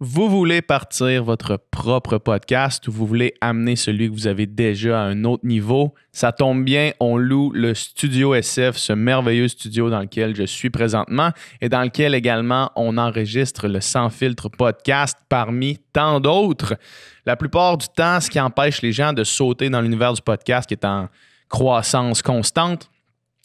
Vous voulez partir votre propre podcast ou vous voulez amener celui que vous avez déjà à un autre niveau? Ça tombe bien, on loue le Studio SF, ce merveilleux studio dans lequel je suis présentement et dans lequel également on enregistre le Sans filtre podcast parmi tant d'autres. La plupart du temps, ce qui empêche les gens de sauter dans l'univers du podcast qui est en croissance constante,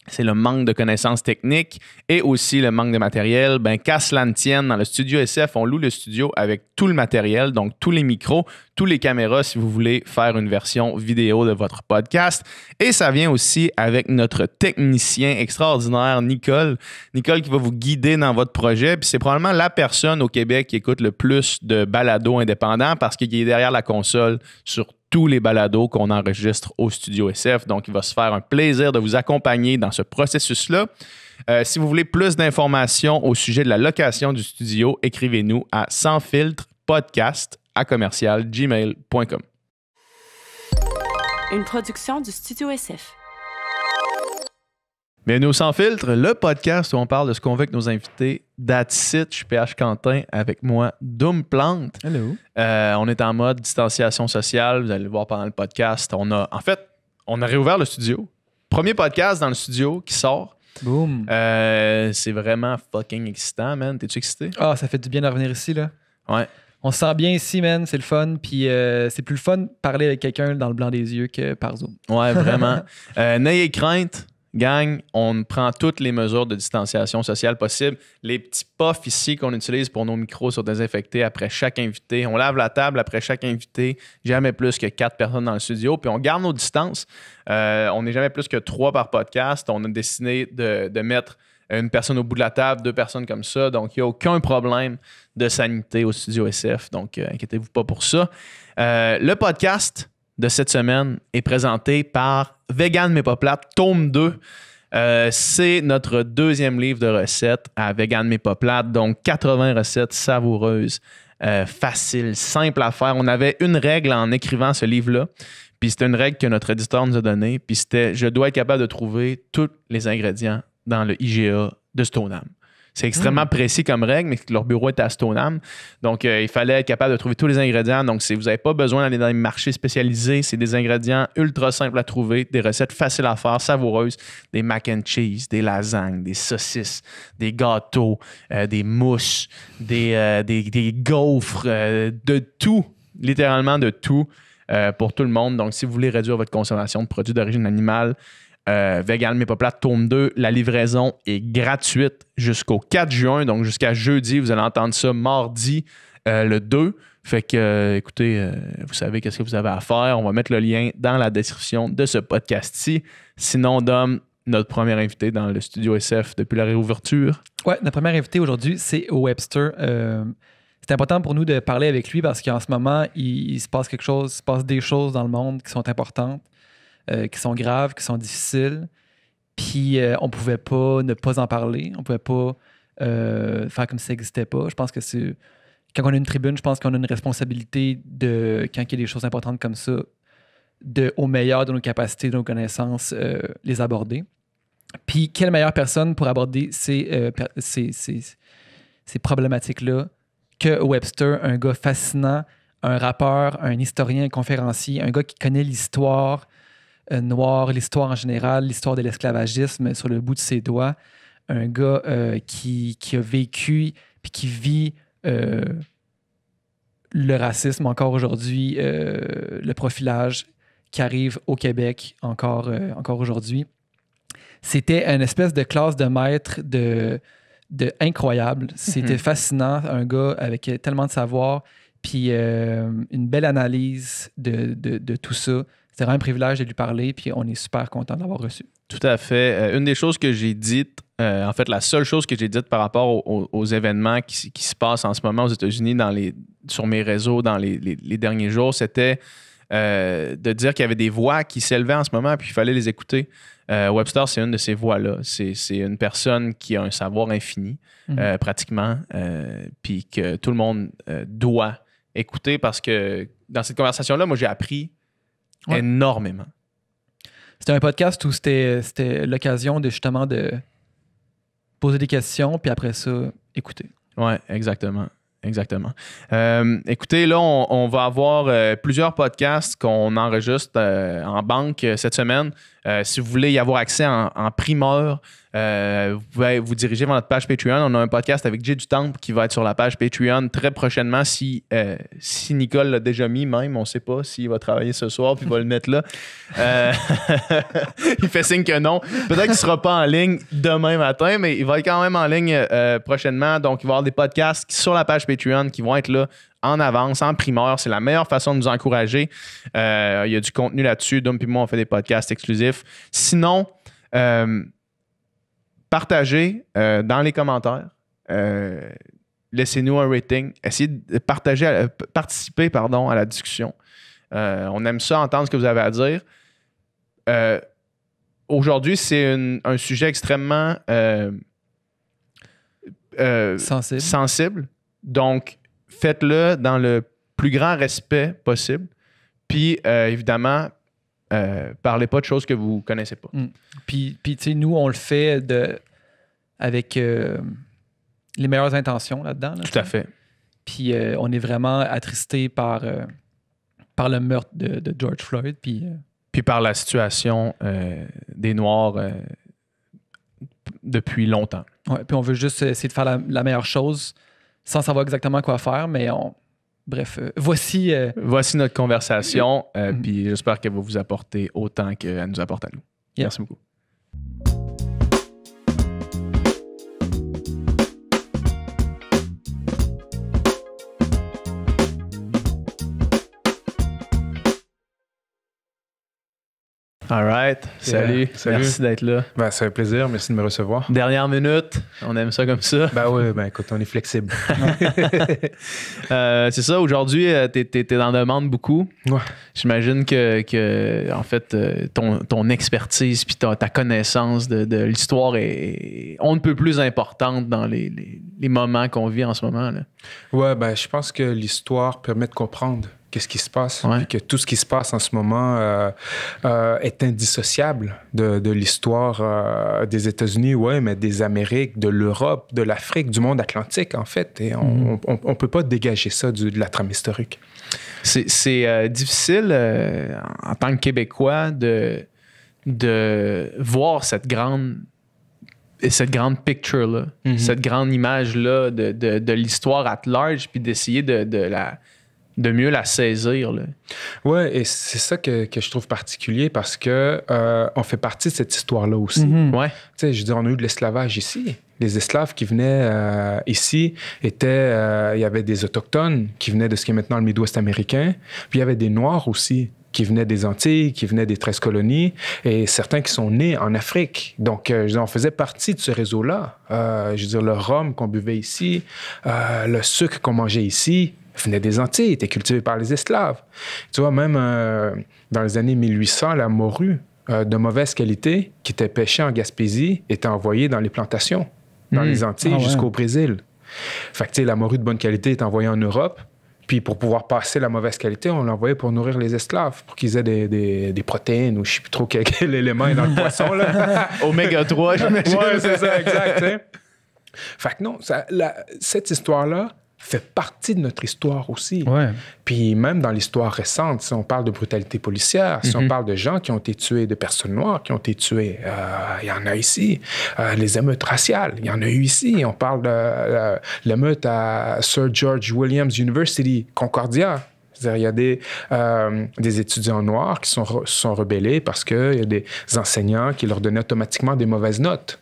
c'est le manque de connaissances techniques et aussi le manque de matériel. Ben, qu'à cela ne tienne, dans le studio SF, on loue le studio avec tout le matériel, donc tous les micros, tous les caméras si vous voulez faire une version vidéo de votre podcast. Et ça vient aussi avec notre technicien extraordinaire, Nicole. Nicole qui va vous guider dans votre projet. Puis c'est probablement la personne au Québec qui écoute le plus de balado indépendants parce qu'il est derrière la console sur tous les balados qu'on enregistre au Studio SF. Donc, il va se faire un plaisir de vous accompagner dans ce processus-là. Euh, si vous voulez plus d'informations au sujet de la location du studio, écrivez-nous à sans à commercial Une production du Studio SF nous Sans Filtre, le podcast où on parle de ce qu'on veut avec nos invités. That's je suis PH Quentin avec moi, Doom Plante. Hello. Euh, on est en mode distanciation sociale, vous allez le voir pendant le podcast. On a, en fait, on a réouvert le studio. Premier podcast dans le studio qui sort. Boom. Euh, c'est vraiment fucking excitant, man. T'es-tu excité? Ah, ça fait du bien de revenir ici, là. Ouais. On se sent bien ici, man. C'est le fun. Puis euh, c'est plus le fun de parler avec quelqu'un dans le blanc des yeux que par Zoom. Ouais, vraiment. n'ayez crainte gang, on prend toutes les mesures de distanciation sociale possible. Les petits puffs ici qu'on utilise pour nos micros sont désinfectés après chaque invité. On lave la table après chaque invité. Jamais plus que quatre personnes dans le studio. Puis on garde nos distances. Euh, on n'est jamais plus que trois par podcast. On a décidé de, mettre une personne au bout de la table, deux personnes comme ça. Donc, il n'y a aucun problème de sanité au studio SF. Donc, euh, inquiétez-vous pas pour ça. Euh, le podcast, de cette semaine est présenté par Vegan mais pas plate, tome 2. Euh, c'est notre deuxième livre de recettes à Vegan mais pas plate, donc 80 recettes savoureuses, euh, faciles, simples à faire. On avait une règle en écrivant ce livre-là, puis c'était une règle que notre éditeur nous a donnée, puis c'était je dois être capable de trouver tous les ingrédients dans le IGA de Stoneham. C'est extrêmement hmm. précis comme règle, mais leur bureau est à Stoneham. Donc, euh, il fallait être capable de trouver tous les ingrédients. Donc, si vous n'avez pas besoin d'aller dans les marchés spécialisés, c'est des ingrédients ultra simples à trouver, des recettes faciles à faire, savoureuses, des mac and cheese, des lasagnes, des saucisses, des gâteaux, euh, des mousses, des, euh, des gaufres, de tout, littéralement de tout pour tout le monde. Donc, si vous voulez réduire votre consommation de produits d'origine animale, euh, Vegan mais pas plate, tome 2. La livraison est gratuite jusqu'au 4 juin, donc jusqu'à jeudi. Vous allez entendre ça mardi euh, le 2. Fait que, euh, écoutez, vous savez qu'est-ce que vous avez à faire. On va mettre le lien dans la description de ce podcast-ci. Sinon, Dom, notre premier invité dans le studio SF depuis la réouverture. Ouais, notre premier invité aujourd'hui, c'est Webster. c'est important pour nous de parler avec lui parce qu'en ce moment, il, il se passe quelque chose, il se passe des choses dans le monde qui sont importantes euh, qui sont graves, qui sont difficiles. Puis on euh, on pouvait pas ne pas en parler, on pouvait pas euh, faire comme si ça n'existait pas. Je pense que c'est. Quand on a une tribune, je pense qu'on a une responsabilité de, quand il y a des choses importantes comme ça, de, au meilleur de nos capacités, de nos connaissances, les aborder. Puis quelle meilleure personne pour aborder ces, ces, ces, ces problématiques-là que Webster, un gars fascinant, un rappeur, un historien, un conférencier, un gars qui connaît l'histoire, euh, noir, l'histoire en général, l'histoire de l'esclavagisme sur le bout de ses doigts. Un gars euh, qui, a vécu puis qui vit euh, le racisme encore aujourd'hui, le profilage qui arrive au Québec encore, encore aujourd'hui c'était une espèce de classe de maître de, de incroyable. Mhm. C'était fascinant, un gars avec tellement de savoir, puis une belle analyse de, de, de tout ça. C'est vraiment un privilège de lui parler, puis on est super content d'avoir reçu. Tout à fait. Euh, une des choses que j'ai dites, euh, en fait, la seule chose que j'ai dite par rapport aux, événements qui, se passent en ce moment aux États-Unis dans les, sur mes réseaux dans les, derniers jours, c'était euh, de dire qu'il y avait des voix qui s'élevaient en ce moment, puis il fallait les écouter. Webstar, Webster, c'est une de ces voix-là. C'est, une personne qui a un savoir infini, mhm. pratiquement, puis que tout le monde doit écouter parce que dans cette conversation-là, moi, j'ai appris Énormément. C'était un podcast où c'était l'occasion de justement de poser des questions, puis après ça, écouter. Oui, exactement. Exactement. Euh, écoutez, là, on, va avoir euh, plusieurs podcasts qu'on enregistre euh, en banque cette semaine. Euh, si vous voulez y avoir accès en, primeur, euh, vous pouvez vous diriger vers notre page Patreon. On a un podcast avec Jay Temple qui va être sur la page Patreon très prochainement. Si, euh, si Nicole l'a déjà mis, même, on ne sait pas s'il va travailler ce soir puis va le mettre là. il fait signe que non. Peut-être qu'il ne sera pas en ligne demain matin, mais il va être quand même en ligne prochainement. Donc, il va y avoir des podcasts sur la page Patreon qui vont être là en avance, en primeur. C'est la meilleure façon de nous encourager. Euh, il y a du contenu là-dessus. Dom et moi, on fait des podcasts exclusifs. Sinon, euh, partagez euh, dans les commentaires. Laissez-nous un rating. Essayez de partager, participer pardon, à la discussion. on aime ça, entendre ce que vous avez à dire. Aujourd'hui, c'est un sujet extrêmement sensible. sensible. Donc, faites-le dans le plus grand respect possible. Puis, euh, évidemment, euh, parlez pas de choses que vous connaissez pas. Mm. Puis, tu sais, nous, on le fait de, avec euh, les meilleures intentions là-dedans. Tout à fait. Puis, on est vraiment attristé par, par le meurtre de, George Floyd. Puis, puis par la situation des Noirs depuis longtemps. puis on veut juste essayer de faire la meilleure chose sans savoir exactement quoi faire, mais on, Bref, euh, voici. Euh, voici notre conversation. Euh, mm-hmm. Puis j'espère qu'elle va vous apporter autant qu'elle nous apporte à nous. Merci beaucoup. All right. Salut. Merci d'être là. Ben, ça fait plaisir. Merci de me recevoir. Dernière minute. On aime ça comme ça. Ben oui, ben écoute, on est flexible. Euh, c'est ça. Aujourd'hui, euh, t'es, t'es, demande beaucoup. J'imagine que, en fait, euh, ton, expertise puis ta, connaissance de, l'histoire est on ne peut plus importante dans les, les, moments qu'on vit en ce moment. Oui, ben je pense que l'histoire permet de comprendre qu'est-ce qui se passe, que tout ce qui se passe en ce moment euh, euh, est indissociable de, l'histoire euh, des États-Unis, oui, mais des Amériques, de l'Europe, de l'Afrique, du monde atlantique, en fait. Et on mm-hmm. ne peut pas dégager ça de la trame historique. C'est difficile, en tant que Québécois, de, voir cette grande cette grande picture-là, mm-hmm. cette grande image-là de, l'histoire à large, puis d'essayer de la de mieux la saisir. Oui, Ouais, et c'est ça que, je trouve particulier parce que euh, on fait partie de cette histoire-là aussi. Mhm. Ouais. Tu sais, je dis, on a eu de l'esclavage ici. Les esclaves qui venaient euh, ici étaient, euh, il y avait des autochtones qui venaient de ce qui est maintenant le Midwest américain, puis il y avait des Noirs aussi qui venaient des Antilles, qui venaient des 13 colonies, et certains qui sont nés en Afrique. Donc, je en dire, on faisait partie de ce réseau-là. je veux dire, le rhum qu'on buvait ici, le sucre qu'on mangeait ici, venait des Antilles, était cultivé par les esclaves. Tu vois, même euh, dans les années 1800, la morue euh, de mauvaise qualité qui était pêchée en Gaspésie était envoyée dans les plantations, dans les hmm. Antilles ah jusqu'au Brésil. Fait que, la morue de bonne qualité est envoyée en Europe. Puis pour pouvoir passer la mauvaise qualité, on l'envoyait pour nourrir les esclaves, pour qu'ils aient des, protéines ou je sais plus trop quel, élément est dans le poisson. Là. Oméga 3, je Ouais, c'est ça, exact. Fait que non, cette histoire-là, fait partie de notre histoire aussi. Puis même dans l'histoire récente, si on parle de brutalité policière, si on mhm. parle de gens qui ont été tués, de personnes noires qui ont été tuées, euh, il y en a ici. Euh, les émeutes raciales, il y en a eu ici. On parle de euh, l'émeute à Sir George Williams University, Concordia, il y a des, étudiants noirs qui sont, sont rebellés parce qu'il y a des enseignants qui leur donnaient automatiquement des mauvaises notes.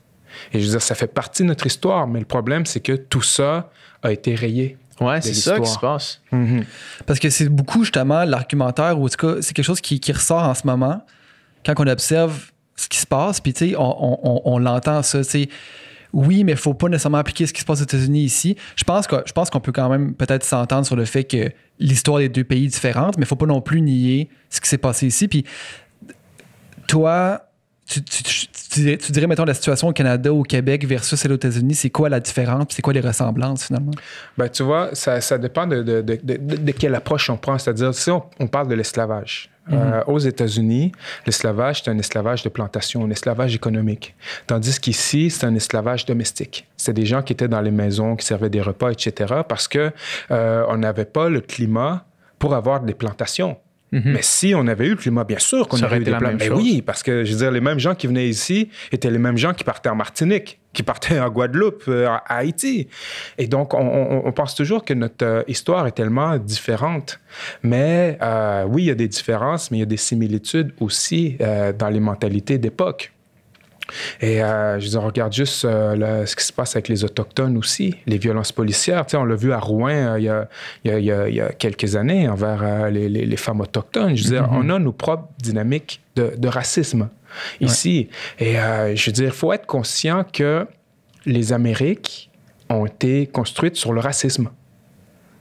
Et je veux dire, ça fait partie de notre histoire, mais le problème, c'est que tout ça a été rayé. Ouais, c'est ça qui se passe. Mhm. Parce que c'est beaucoup justement l'argumentaire, ou en tout cas, c'est quelque chose qui, qui, ressort en ce moment quand on observe ce qui se passe, puis tu sais, on, on, on, l'entend ça, tu Oui, mais il ne faut pas nécessairement appliquer ce qui se passe aux États-Unis ici. Je pense que je pense qu'on peut quand même peut-être s'entendre sur le fait que l'histoire des deux pays est différente, mais il ne faut pas non plus nier ce qui s'est passé ici. Puis toi, tu, tu, dirais, mettons, la situation au Canada, au Québec versus celle aux États-Unis, c'est quoi la différence, c'est quoi les ressemblances finalement? Ben, tu vois, ça, dépend de, quelle approche on prend. C'est-à-dire, si on, parle de l'esclavage, euh, mhm. aux États-Unis, l'esclavage, c'est un esclavage de plantation, un esclavage économique. Tandis qu'ici, c'est un esclavage domestique. C'est des gens qui étaient dans les maisons, qui servaient des repas, etc., parce qu'on euh, on n'avait pas le climat pour avoir des plantations. Mhm. Mais si on avait eu le climat, bien sûr qu'on aurait eu des plans. Mais ben oui, parce que je les mêmes gens qui venaient ici étaient les mêmes gens qui partaient en Martinique, qui partaient en Guadeloupe, euh, à Haïti. Et donc, on, pense toujours que notre euh, histoire est tellement différente. Mais euh, oui, il y a des différences, mais il y a des similitudes aussi dans les mentalités d'époque. Et euh, je dis, on regarde juste euh, ce qui se passe avec les Autochtones aussi, les violences policières. Tu sais, on l'a vu à Rouen il y, a, quelques années envers euh, les, femmes autochtones. Je veux dire, mm-hmm. on a nos propres dynamiques de, racisme ici. Et je veux dire, il faut être conscient que les Amériques ont été construites sur le racisme.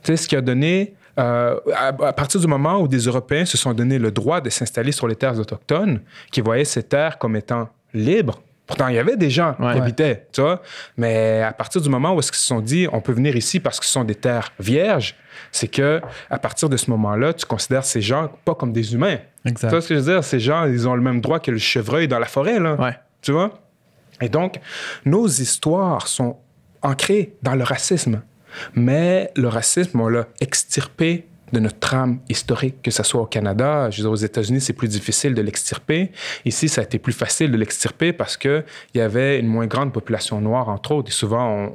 Tu sais, ce qui a donné à, à, partir du moment où des Européens se sont donné le droit de s'installer sur les terres autochtones, qui voyaient ces terres comme étant libre. Pourtant, il y avait des gens qui habitaient, tu vois. Mais à partir du moment où est-ce qu'ils se sont dit, on peut venir ici parce que ce sont des terres vierges, c'est que à partir de ce moment-là, tu considères ces gens pas comme des humains. Tu vois ce que je veux dire? Ces gens, ils ont le même droit que le chevreuil dans la forêt, là. Tu vois? Et donc, nos histoires sont ancrées dans le racisme. Mais le racisme, on l'a extirpé de notre trame historique, que ce soit au Canada. Je aux États-Unis, c'est plus difficile de l'extirper. Ici, ça a été plus facile de l'extirper parce qu'il y avait une moins grande population noire, entre autres. Et souvent,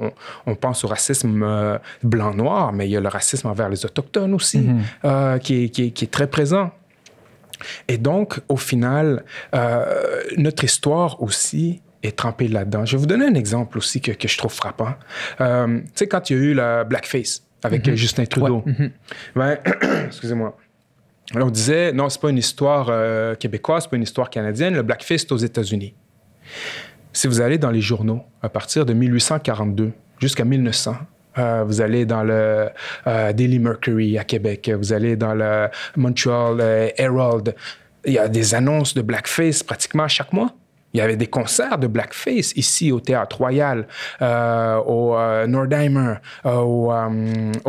on, pense au racisme euh, blanc-noir, mais il y a le racisme envers les Autochtones aussi, mhm. euh, qui, est, très présent. Et donc, au final, euh, notre histoire aussi est trempée là-dedans. Je vais vous donner un exemple aussi que, je trouve frappant. Euh, tu sais, quand il y a eu la blackface, avec mhm. Justin Trudeau. Mhm. excusez-moi. on disait, non, c'est pas une histoire euh, québécoise, c'est pas une histoire canadienne, le blackface aux États-Unis. Si vous allez dans les journaux, à partir de 1842 jusqu'à 1900, euh, vous allez dans le euh, Daily Mercury à Québec, vous allez dans le Montreal Herald, il y a des annonces de blackface pratiquement chaque mois. Il y avait des concerts de blackface ici au Théâtre Royal, euh, au euh, Nordheimer, euh, au,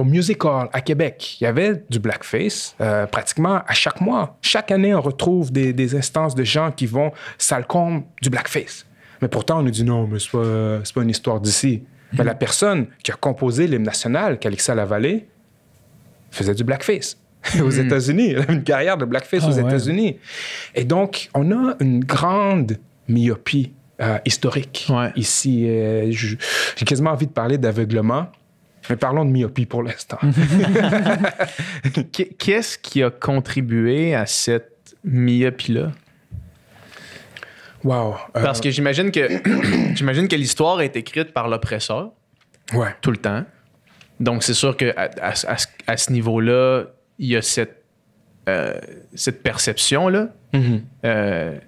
Music Hall à Québec. Il y avait du blackface pratiquement à chaque mois. Chaque année, on retrouve des, instances de gens qui vont salcombe du blackface. Mais pourtant, on nous dit non, mais c'est pas, pas une histoire d'ici. Mais mhm. la personne qui a composé l'hymne national, Calixa Vallée faisait du blackface mhm. aux États-Unis. Elle avait une carrière de blackface ah aux États-Unis. Et donc, on a une grande myopie euh, historique. Ici, euh, j'ai quasiment envie de parler d'aveuglement. Mais parlons de myopie pour l'instant. Qu'est-ce qui a contribué à cette myopie-là? Wow. Euh, Parce que j'imagine que j'imagine que l'histoire est écrite par l'oppresseur. Ouais. Tout le temps. Donc c'est sûr que à, ce niveau-là, il y a cette, cette perception-là. Mm-hmm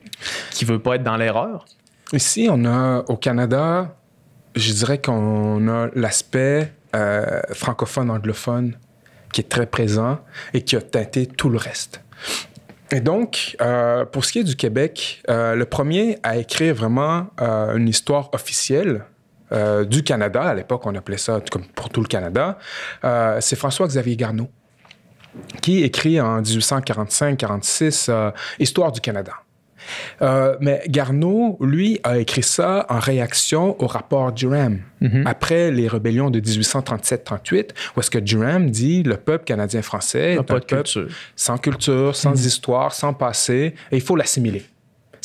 qui veut pas être dans l'erreur? Ici, on a au Canada, je dirais qu'on a l'aspect euh, francophone-anglophone qui est très présent et qui a teinté tout le reste. Et donc, euh, pour ce qui est du Québec, euh, le premier à écrire vraiment une histoire officielle du Canada, à l'époque on appelait ça comme pour tout le Canada, c'est François-Xavier Garneau, qui écrit en 1845-46 Histoire du Canada. Euh, mais Garneau, lui, a écrit ça en réaction au rapport Durham, mhm. après les rébellions de 1837-38, où est-ce que Durham dit le peuple canadien-français est peuple sans culture, sans mhm. histoire, sans passé, et il faut l'assimiler.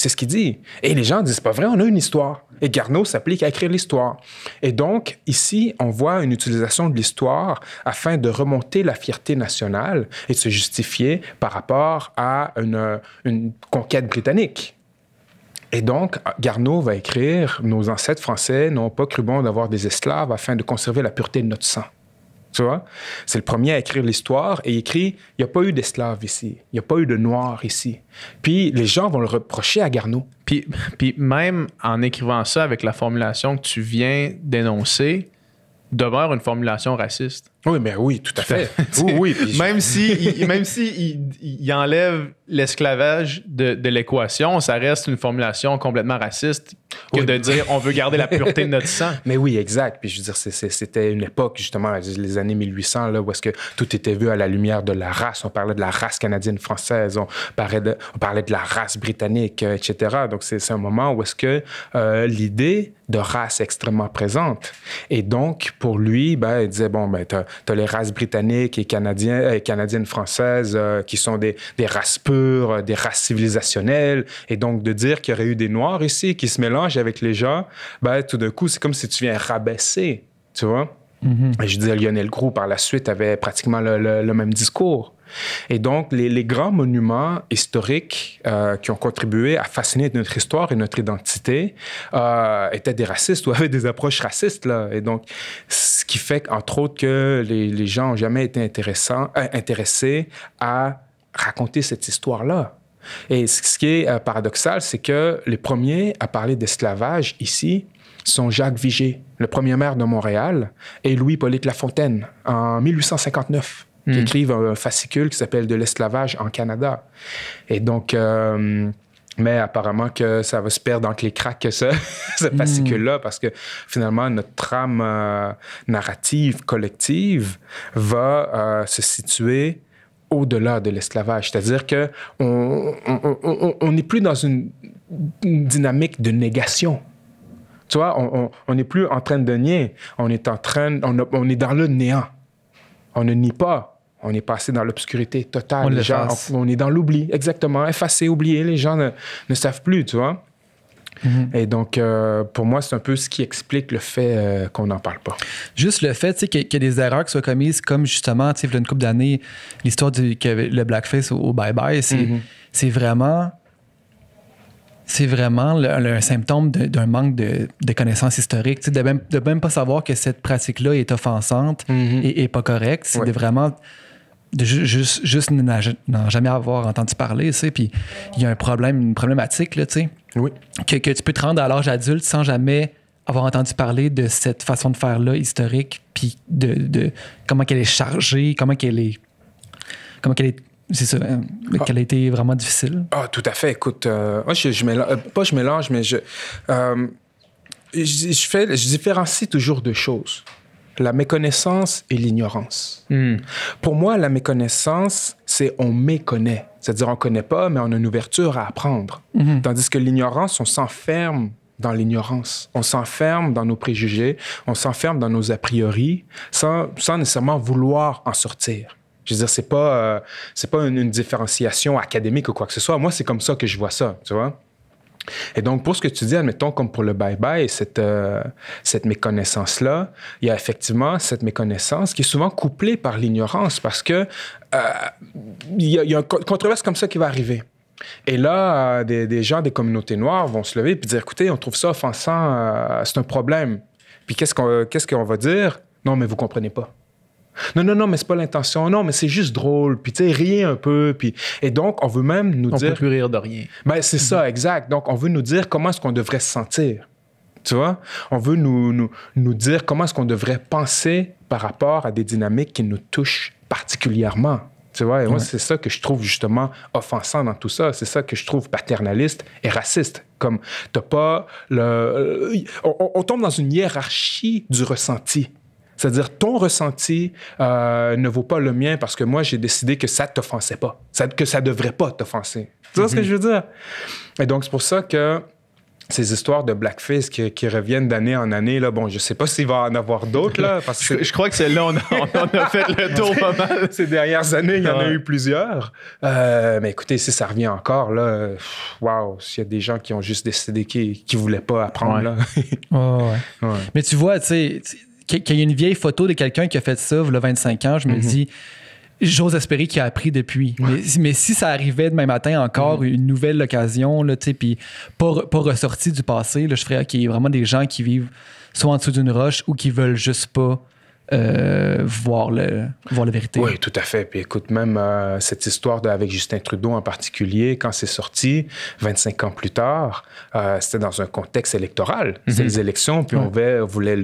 C'est ce qu'il dit. Et les gens disent, pas vrai, on a une histoire. Et Garneau s'applique à écrire l'histoire. Et donc, ici, on voit une utilisation de l'histoire afin de remonter la fierté nationale et de se justifier par rapport à une, une conquête britannique. Et donc, Garneau va écrire Nos ancêtres français n'ont pas cru bon d'avoir des esclaves afin de conserver la pureté de notre sang. Tu C'est le premier à écrire l'histoire et écrit il n'y a pas eu d'esclaves ici, il n'y a pas eu de noirs ici. Puis les gens vont le reprocher à Garneau. Puis, puis même en écrivant ça avec la formulation que tu viens d'énoncer, demeure une formulation raciste. Oui, mais oui, tout à fait. oui, oui, même si, même si il, il enlève l'esclavage de, l'équation, ça reste une formulation complètement raciste que de dire on veut garder la pureté de notre sang. Mais oui, exact. Puis je veux dire, c'était une époque, justement, les années 1800, là, où est-ce que tout était vu à la lumière de la race. On parlait de la race canadienne-française, on, parlait de, on parlait de la race britannique, euh, etc. Donc c'est un moment où est-ce que euh, l'idée de race est extrêmement présente. Et donc, pour lui, ben, il disait, bon, ben, t'as tu as les races britanniques et canadiennes, euh, canadiennes françaises euh, qui sont des, des races pures, euh, des races civilisationnelles. Et donc, de dire qu'il y aurait eu des Noirs ici qui se mélangent avec les gens, ben, tout d'un coup, c'est comme si tu viens rabaisser, tu vois. Mm-hmm. Je dis, Lionel Gros, par la suite, avait pratiquement le même discours. Et donc, les, grands monuments historiques euh, qui ont contribué à fasciner notre histoire et notre identité euh, étaient des racistes ou avaient des approches racistes. Là. Et donc, ce qui fait, entre autres, que les, gens n'ont jamais été intéressants, euh, intéressés à raconter cette histoire-là. Et ce qui est paradoxal, c'est que les premiers à parler d'esclavage ici sont Jacques Vigée, le premier maire de Montréal, et Louis-Polyte Lafontaine en 1859 qui hmm. écrivent un fascicule qui s'appelle De l'esclavage en Canada. Et donc, euh, mais apparemment que ça va se perdre dans les cracks, ce, ce hmm. fascicule-là, parce que finalement, notre trame euh, narrative collective va euh, se situer au-delà de l'esclavage. C'est-à-dire qu'on n'est on, on, on, plus dans une, dynamique de négation. Tu vois, on n'est plus en train de nier, on est, en train, on, est dans le néant. On ne nie pas, on est passé dans l'obscurité totale. On, gens, on, est dans l'oubli, exactement. Effacé, oublié, les gens ne, savent plus, tu vois. Mhm. Et donc, euh, pour moi, c'est un peu ce qui explique le fait euh, qu'on n'en parle pas. Juste le fait qu'il y, des erreurs qui soient commises, comme justement, il y a une couple d'années, l'histoire du le blackface au bye-bye, mhm. c'est vraiment. C'est vraiment le, un symptôme d'un manque de, connaissances historiques. De même, de même pas savoir que cette pratique-là est offensante mhm. et, pas correcte. C'est vraiment de juste, juste n'en jamais avoir entendu parler, tu puis il y a un problème, une problématique, là, tu sais, que, tu peux te rendre à l'âge adulte sans jamais avoir entendu parler de cette façon de faire-là historique, puis de, comment qu'elle est chargée, comment qu'elle est... Comment qu'elle est c'est ça, hein, ah. qu'elle a été vraiment difficile. Ah, tout à fait. Écoute, euh, moi, je, mélange, euh, pas je mélange, mais euh, je, je, fais, je différencie toujours deux choses la méconnaissance et l'ignorance. Hmm. Pour moi, la méconnaissance, c'est on méconnaît. C'est-à-dire, on ne connaît pas, mais on a une ouverture à apprendre. Mhm. Tandis que l'ignorance, on s'enferme dans l'ignorance. On s'enferme dans nos préjugés, on s'enferme dans nos a priori, sans, nécessairement vouloir en sortir. Je veux dire, c'est pas, euh, pas une, différenciation académique ou quoi que ce soit. Moi, c'est comme ça que je vois ça, tu vois. Et donc, pour ce que tu dis, admettons, comme pour le bye-bye, cette, euh, cette méconnaissance-là, il y a effectivement cette méconnaissance qui est souvent couplée par l'ignorance parce que euh, il, y a, une controverse comme ça qui va arriver. Et là, euh, des, des, gens des communautés noires vont se lever et dire écoutez, on trouve ça offensant, c'est un problème. Puis qu'est-ce qu'on, qu'est-ce qu'on va dire Non, mais vous comprenez pas. Non, non, non, mais c'est pas l'intention. Non, mais c'est juste drôle. Puis, tu sais, riez un peu. Puis... Et donc, on veut même nous dire. On peut plus rire de rien. Ben, c'est ça, exact. Donc, on veut nous dire comment est-ce qu'on devrait se sentir. Tu vois? On veut nous, dire comment est-ce qu'on devrait penser par rapport à des dynamiques qui nous touchent particulièrement. Tu vois? Et moi, c'est ça que je trouve justement offensant dans tout ça. C'est ça que je trouve paternaliste et raciste. Comme, t'as pas le. Euh, on tombe dans une hiérarchie du ressenti. C'est-à-dire, ton ressenti euh, ne vaut pas le mien parce que moi, j'ai décidé que ça ne t'offensait pas, que ça ne devrait pas t'offenser. Tu vois ce que mhm. je veux dire? Et donc, c'est pour ça que ces histoires de blackface qui, reviennent d'année en année. Là, bon, je sais pas s'il va en avoir d'autres. parce que je, crois que celle-là, on, a fait le tour pas mal. Ces dernières années, il y en a eu plusieurs. Euh, mais écoutez, si ça revient encore, là, waouh, s'il y a des gens qui ont juste décidé qu'ils ne voulaient pas apprendre. Là. Mais tu vois, tu sais qu'il y a une vieille photo de quelqu'un qui a fait ça, le 25 ans, je me mhm. dis, j'ose espérer qu'il a appris depuis. Mais, si ça arrivait demain matin encore, mhm. une nouvelle occasion, puis pas, pas ressorti du passé, là, je ferais qu'il y ait vraiment des gens qui vivent soit en dessous d'une roche ou qui veulent juste pas euh, voir, le, voir la vérité. Oui, tout à fait. Puis écoute, même euh, cette histoire avec Justin Trudeau en particulier, quand c'est sorti, 25 ans plus tard, euh, c'était dans un contexte électoral. Mhm. C'est les élections, puis on, voulait, on voulait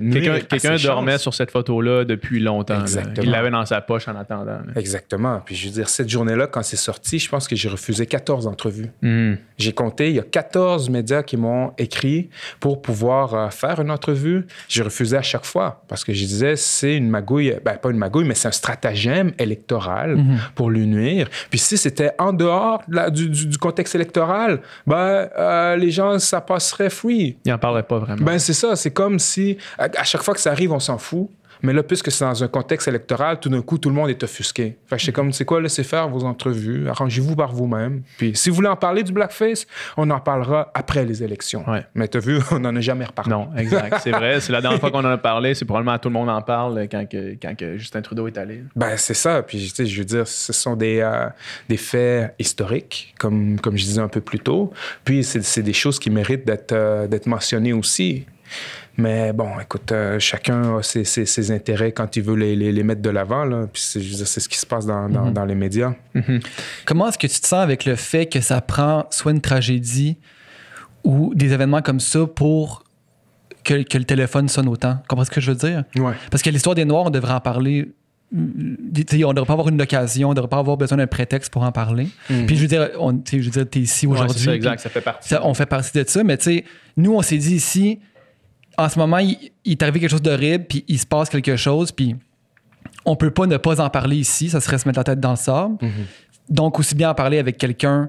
Quelqu'un dormait sur cette photo-là depuis longtemps. Il l'avait dans sa poche en attendant. Exactement. Puis je veux dire, cette journée-là, quand c'est sorti, je pense que j'ai refusé 14 entrevues. Mhm. J'ai compté, il y a 14 médias qui m'ont écrit pour pouvoir faire une entrevue. J'ai refusé à chaque fois parce que je disais, c'est une magouille, ben, pas une magouille, mais c'est un stratagème électoral mhm. pour lui nuire. Puis si c'était en dehors du, contexte électoral, ben, euh, les gens, ça passerait free. Ils n'en parlerait pas vraiment. Ben, c'est ça. C'est comme si, à chaque fois que ça arrive, on s'en fout. Mais là, puisque c'est dans un contexte électoral, tout d'un coup, tout le monde est offusqué. Fait c'est comme, c'est quoi, laissez faire vos entrevues, arrangez-vous par vous-même. Puis si vous voulez en parler du blackface, on en parlera après les élections. Ouais. Mais as vu, on n'en a jamais reparlé. Non, exact. C'est vrai. C'est la dernière fois qu'on en a parlé. C'est probablement à tout le monde en parle euh, quand, que, quand que Justin Trudeau est allé. Ben, c'est ça. Puis, je veux dire, ce sont des, euh, des faits historiques, comme, comme je disais un peu plus tôt. Puis, c'est, des choses qui méritent d'être, euh, d'être mentionnées aussi. Mais bon, écoute, euh, chacun a ses, intérêts quand il veut les, mettre de l'avant. Puis c'est, ce qui se passe dans, mhm. les médias. Mhm. Comment est-ce que tu te sens avec le fait que ça prend soit une tragédie ou des événements comme ça pour que, le téléphone sonne autant? Comprends ce que je veux dire? Ouais. Parce que l'histoire des Noirs, on devrait en parler euh, on ne devrait pas avoir une occasion, on ne devrait pas avoir besoin d'un prétexte pour en parler. Mhm. Puis je veux dire, tu es ici aujourd'hui. c'est exact, ça fait partie. on fait partie de ça, mais tu nous, on s'est dit ici, en ce moment, il, t'arrive quelque chose d'horrible, puis il se passe quelque chose, puis on peut pas ne pas en parler ici, ça serait se mettre la tête dans le sable. Mm-hmm. Donc, aussi bien en parler avec quelqu'un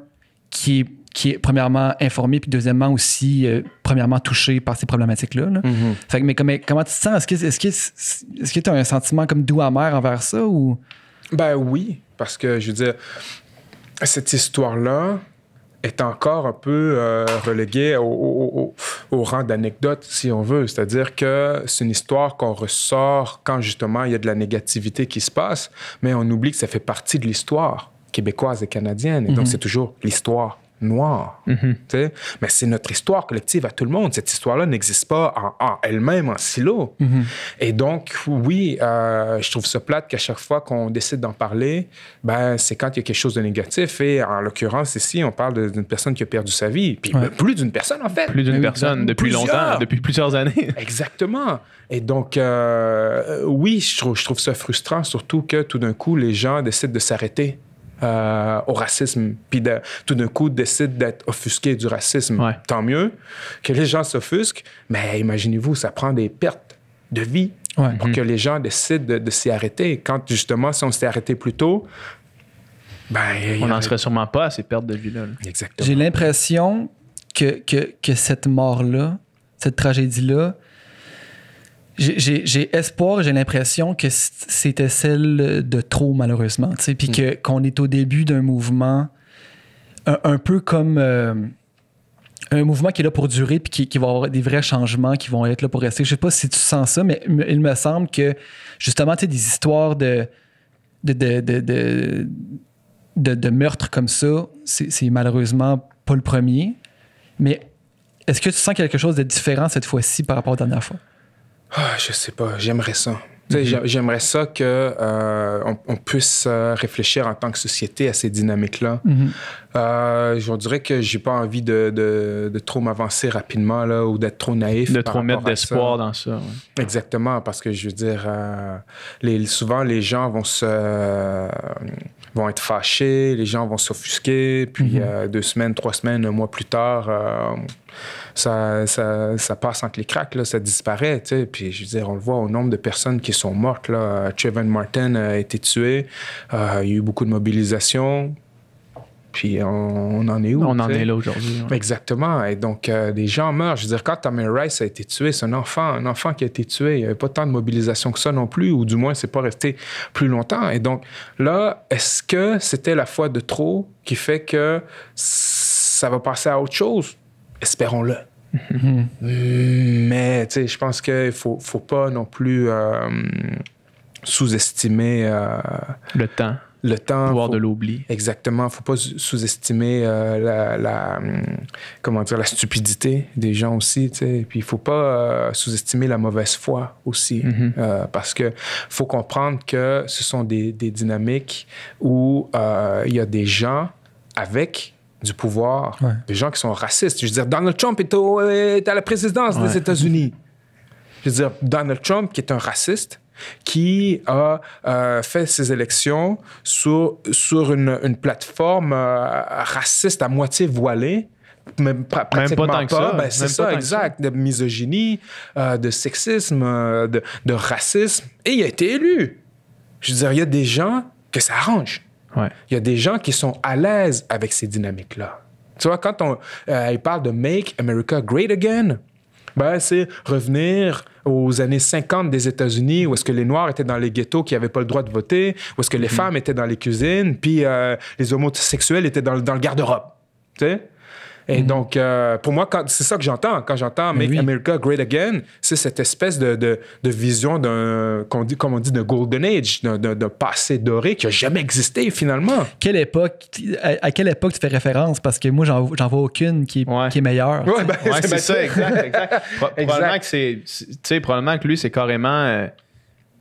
qui est, qui est premièrement informé, puis deuxièmement aussi, euh, premièrement touché par ces problématiques-là. Mm-hmm. mais, comment tu te sens? Est-ce que tu as un sentiment comme doux amer envers ça? ou Ben oui, parce que je veux dire, cette histoire-là, est encore un peu euh, relégué au, rang d'anecdote, si on veut. C'est-à-dire que c'est une histoire qu'on ressort quand justement il y a de la négativité qui se passe, mais on oublie que ça fait partie de l'histoire québécoise et canadienne. donc, mhm. c'est toujours l'histoire noir. Mhm. Mais c'est notre histoire collective à tout le monde. Cette histoire-là n'existe pas en, elle-même, en silo. Mhm. Et donc, oui, euh, je trouve ça plate qu'à chaque fois qu'on décide d'en parler, ben, c'est quand il y a quelque chose de négatif. Et en l'occurrence, ici, on parle d'une personne qui a perdu sa vie. Puis plus d'une personne, en fait. Plus d'une ben personne, depuis longtemps, depuis plusieurs années. Exactement. Et donc, euh, oui, je trouve ça frustrant, surtout que tout d'un coup, les gens décident de s'arrêter euh, au racisme, puis tout d'un coup décide d'être offusqué du racisme, tant mieux que les gens s'offusquent. Mais imaginez-vous, ça prend des pertes de vie pour mhm. que les gens décident de, s'y arrêter. Quand justement, si on s'est arrêté plus tôt, ben, on n'en serait sûrement pas à ces pertes de vie-là. J'ai l'impression que cette mort-là, cette tragédie-là, j'ai espoir, j'ai l'impression que c'était celle de trop, malheureusement. Puis mm. qu'on est au début d'un mouvement un, peu comme euh, un mouvement qui est là pour durer puis qui, va avoir des vrais changements qui vont être là pour rester. Je sais pas si tu sens ça, mais il me semble que justement, tu sais, des histoires de, de, de meurtres comme ça, c'est malheureusement pas le premier. Mais est-ce que tu sens quelque chose de différent cette fois-ci par rapport à la dernière fois? Ah, je sais pas, j'aimerais ça. J'aimerais ça que euh, on, puisse euh, réfléchir en tant que société à ces dynamiques-là. Mm-hmm. Euh, je dirais que j'ai pas envie de, trop m'avancer rapidement là, ou d'être trop naïf. De trop mettre d'espoir dans ça. Exactement, parce que je veux dire, souvent les gens vont se vont être fâchés, les gens vont s'offusquer, puis mhm. euh, deux semaines, trois semaines, un mois plus tard, euh, ça, passe entre les craques, ça disparaît. Puis je on le voit au nombre de personnes qui sont mortes. Là. Trevor Martin a été tué, euh, il y a eu beaucoup de mobilisation, puis on, en est où? On en est là aujourd'hui. Exactement. Et donc, euh, des gens meurent. Je veux dire, quand Tamir Rice a été tué, c'est un enfant, un enfant qui a été tué. Il n'y avait pas tant de mobilisation que ça non plus, ou du moins, c'est pas resté plus longtemps. Et donc, là, est-ce que c'était la foi de trop qui fait que ça va passer à autre chose? Espérons-le. Mm-hmm. Mais, tu sais, je pense qu'il ne faut, pas non plus euh, sous-estimer... Euh, le temps le temps. Pouvoir de l'oubli. Exactement. Faut pas sous-estimer euh, la, hum, comment dire, la stupidité des gens aussi. T'sais. Puis il faut pas euh, sous-estimer la mauvaise foi aussi, mm-hmm. euh, parce que faut comprendre que ce sont des, dynamiques où il y a des gens avec du pouvoir, des gens qui sont racistes. Je veux dire, Donald Trump est, à la présidence des États-Unis. Je veux dire, Donald Trump, qui est un raciste, qui a euh, fait ses élections sur, sur une, une plateforme euh, raciste à moitié voilée. Même, pas, tant que Ça. Ben, c'est ça, exact. De misogynie, euh, de sexisme, de, racisme. Et il a été élu. Je veux dire, il y a des gens que ça arrange. Il y a des gens qui sont à l'aise avec ces dynamiques-là. Tu vois, quand il parle de Make America Great Again, ben, c'est revenir aux années 50 des États-Unis, où est-ce que les Noirs étaient dans les ghettos qui n'avaient pas le droit de voter, où est-ce que les mm-hmm. femmes étaient dans les cuisines, puis euh, les homosexuels étaient dans, dans le garde-robe. Tu sais? Et mhm. donc, euh, pour moi, c'est ça que j'entends. Quand j'entends ben Make America Great Again, c'est cette espèce de, vision d'un, comme on dit, de Golden Age, d'un, passé doré qui n'a jamais existé finalement. Quelle époque, à, quelle époque tu fais référence? Parce que moi, j'en, vois aucune qui, est meilleure. Oui, ouais, ben, c'est, ça, exact. exact. Probablement, que c'est, probablement que lui, c'est carrément. Euh,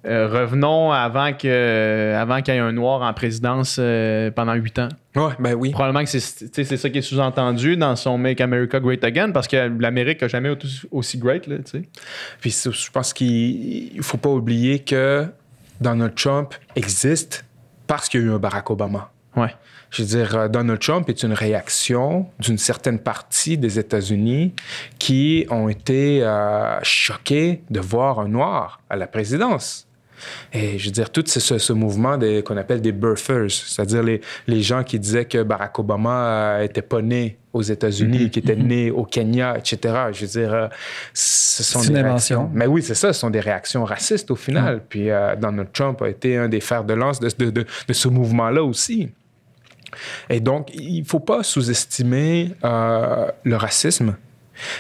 euh, revenons avant qu'il avant y ait un noir en présidence euh, pendant huit ans. Ouais, ben oui. Probablement que c'est ça qui est sous-entendu dans son Make America Great Again parce que l'Amérique n'a jamais été aussi great. Puis je pense qu'il faut pas oublier que Donald Trump existe parce qu'il y a eu un Barack Obama. Ouais. Je veux dire, euh, Donald Trump est une réaction d'une certaine partie des États-Unis qui ont été choqués de voir un noir à la présidence. Et je veux dire, tout ce, mouvement qu'on appelle des birthers, c'est-à-dire les, les, gens qui disaient que Barack Obama n'était euh, pas né aux États-Unis, mm-hmm. qui était mm-hmm. né au Kenya, etc. Je veux dire, euh, ce sont des réactions. Mais oui, c'est ça, ce sont des réactions racistes au final. Mm. Puis euh, Donald Trump a été un des fers de lance de, ce mouvement-là aussi. Et donc, il ne faut pas sous-estimer le racisme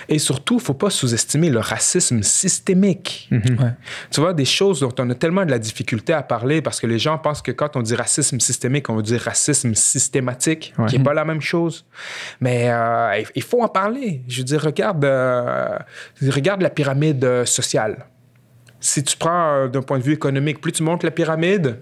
et surtout, il faut pas sous-estimer le racisme systémique. Mhm. Tu vois, des choses dont on a tellement de la difficulté à parler parce que les gens pensent que quand on dit racisme systémique, on veut dire racisme systématique, qui n'est pas mhm. la même chose. Mais euh, il faut en parler. Je veux dire, regarde, euh, la pyramide euh, sociale. Si tu prends d'un point de vue économique, plus tu montes la pyramide,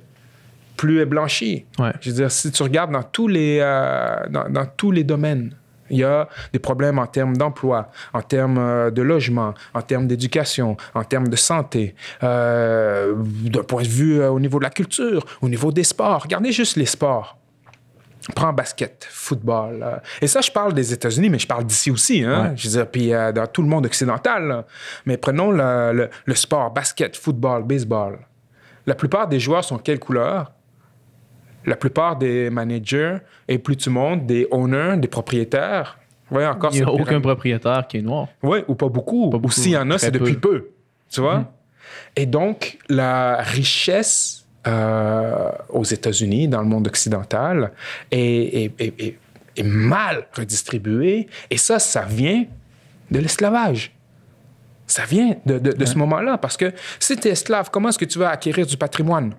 plus elle blanchit. Je veux dire, si tu regardes dans tous les domaines, il y a des problèmes en termes d'emploi, en termes euh, de logement, en termes d'éducation, en termes de santé, euh, d'un point de vue euh, au niveau de la culture, au niveau des sports. Regardez juste les sports. Prends basket, football. Et ça, je parle des États-Unis, mais je parle d'ici aussi. Hein. Je veux dire, puis dans tout le monde occidental. Mais prenons le, le sport, basket, football, baseball. La plupart des joueurs sont quelle couleur? la plupart des managers et plus tu monde des owners, des propriétaires. Ouais, encore Il n'y a aucun propriétaire qui est noir. Oui, ou pas beaucoup. ou s'il y en a, c'est depuis peu. Tu vois? Mm-hmm. Et donc, la richesse euh, aux États-Unis, dans le monde occidental, est, mal redistribuée. Et ça, ça vient de l'esclavage. Ça vient de, ce moment-là. Parce que si tu es esclave, comment est-ce que tu vas acquérir du patrimoine?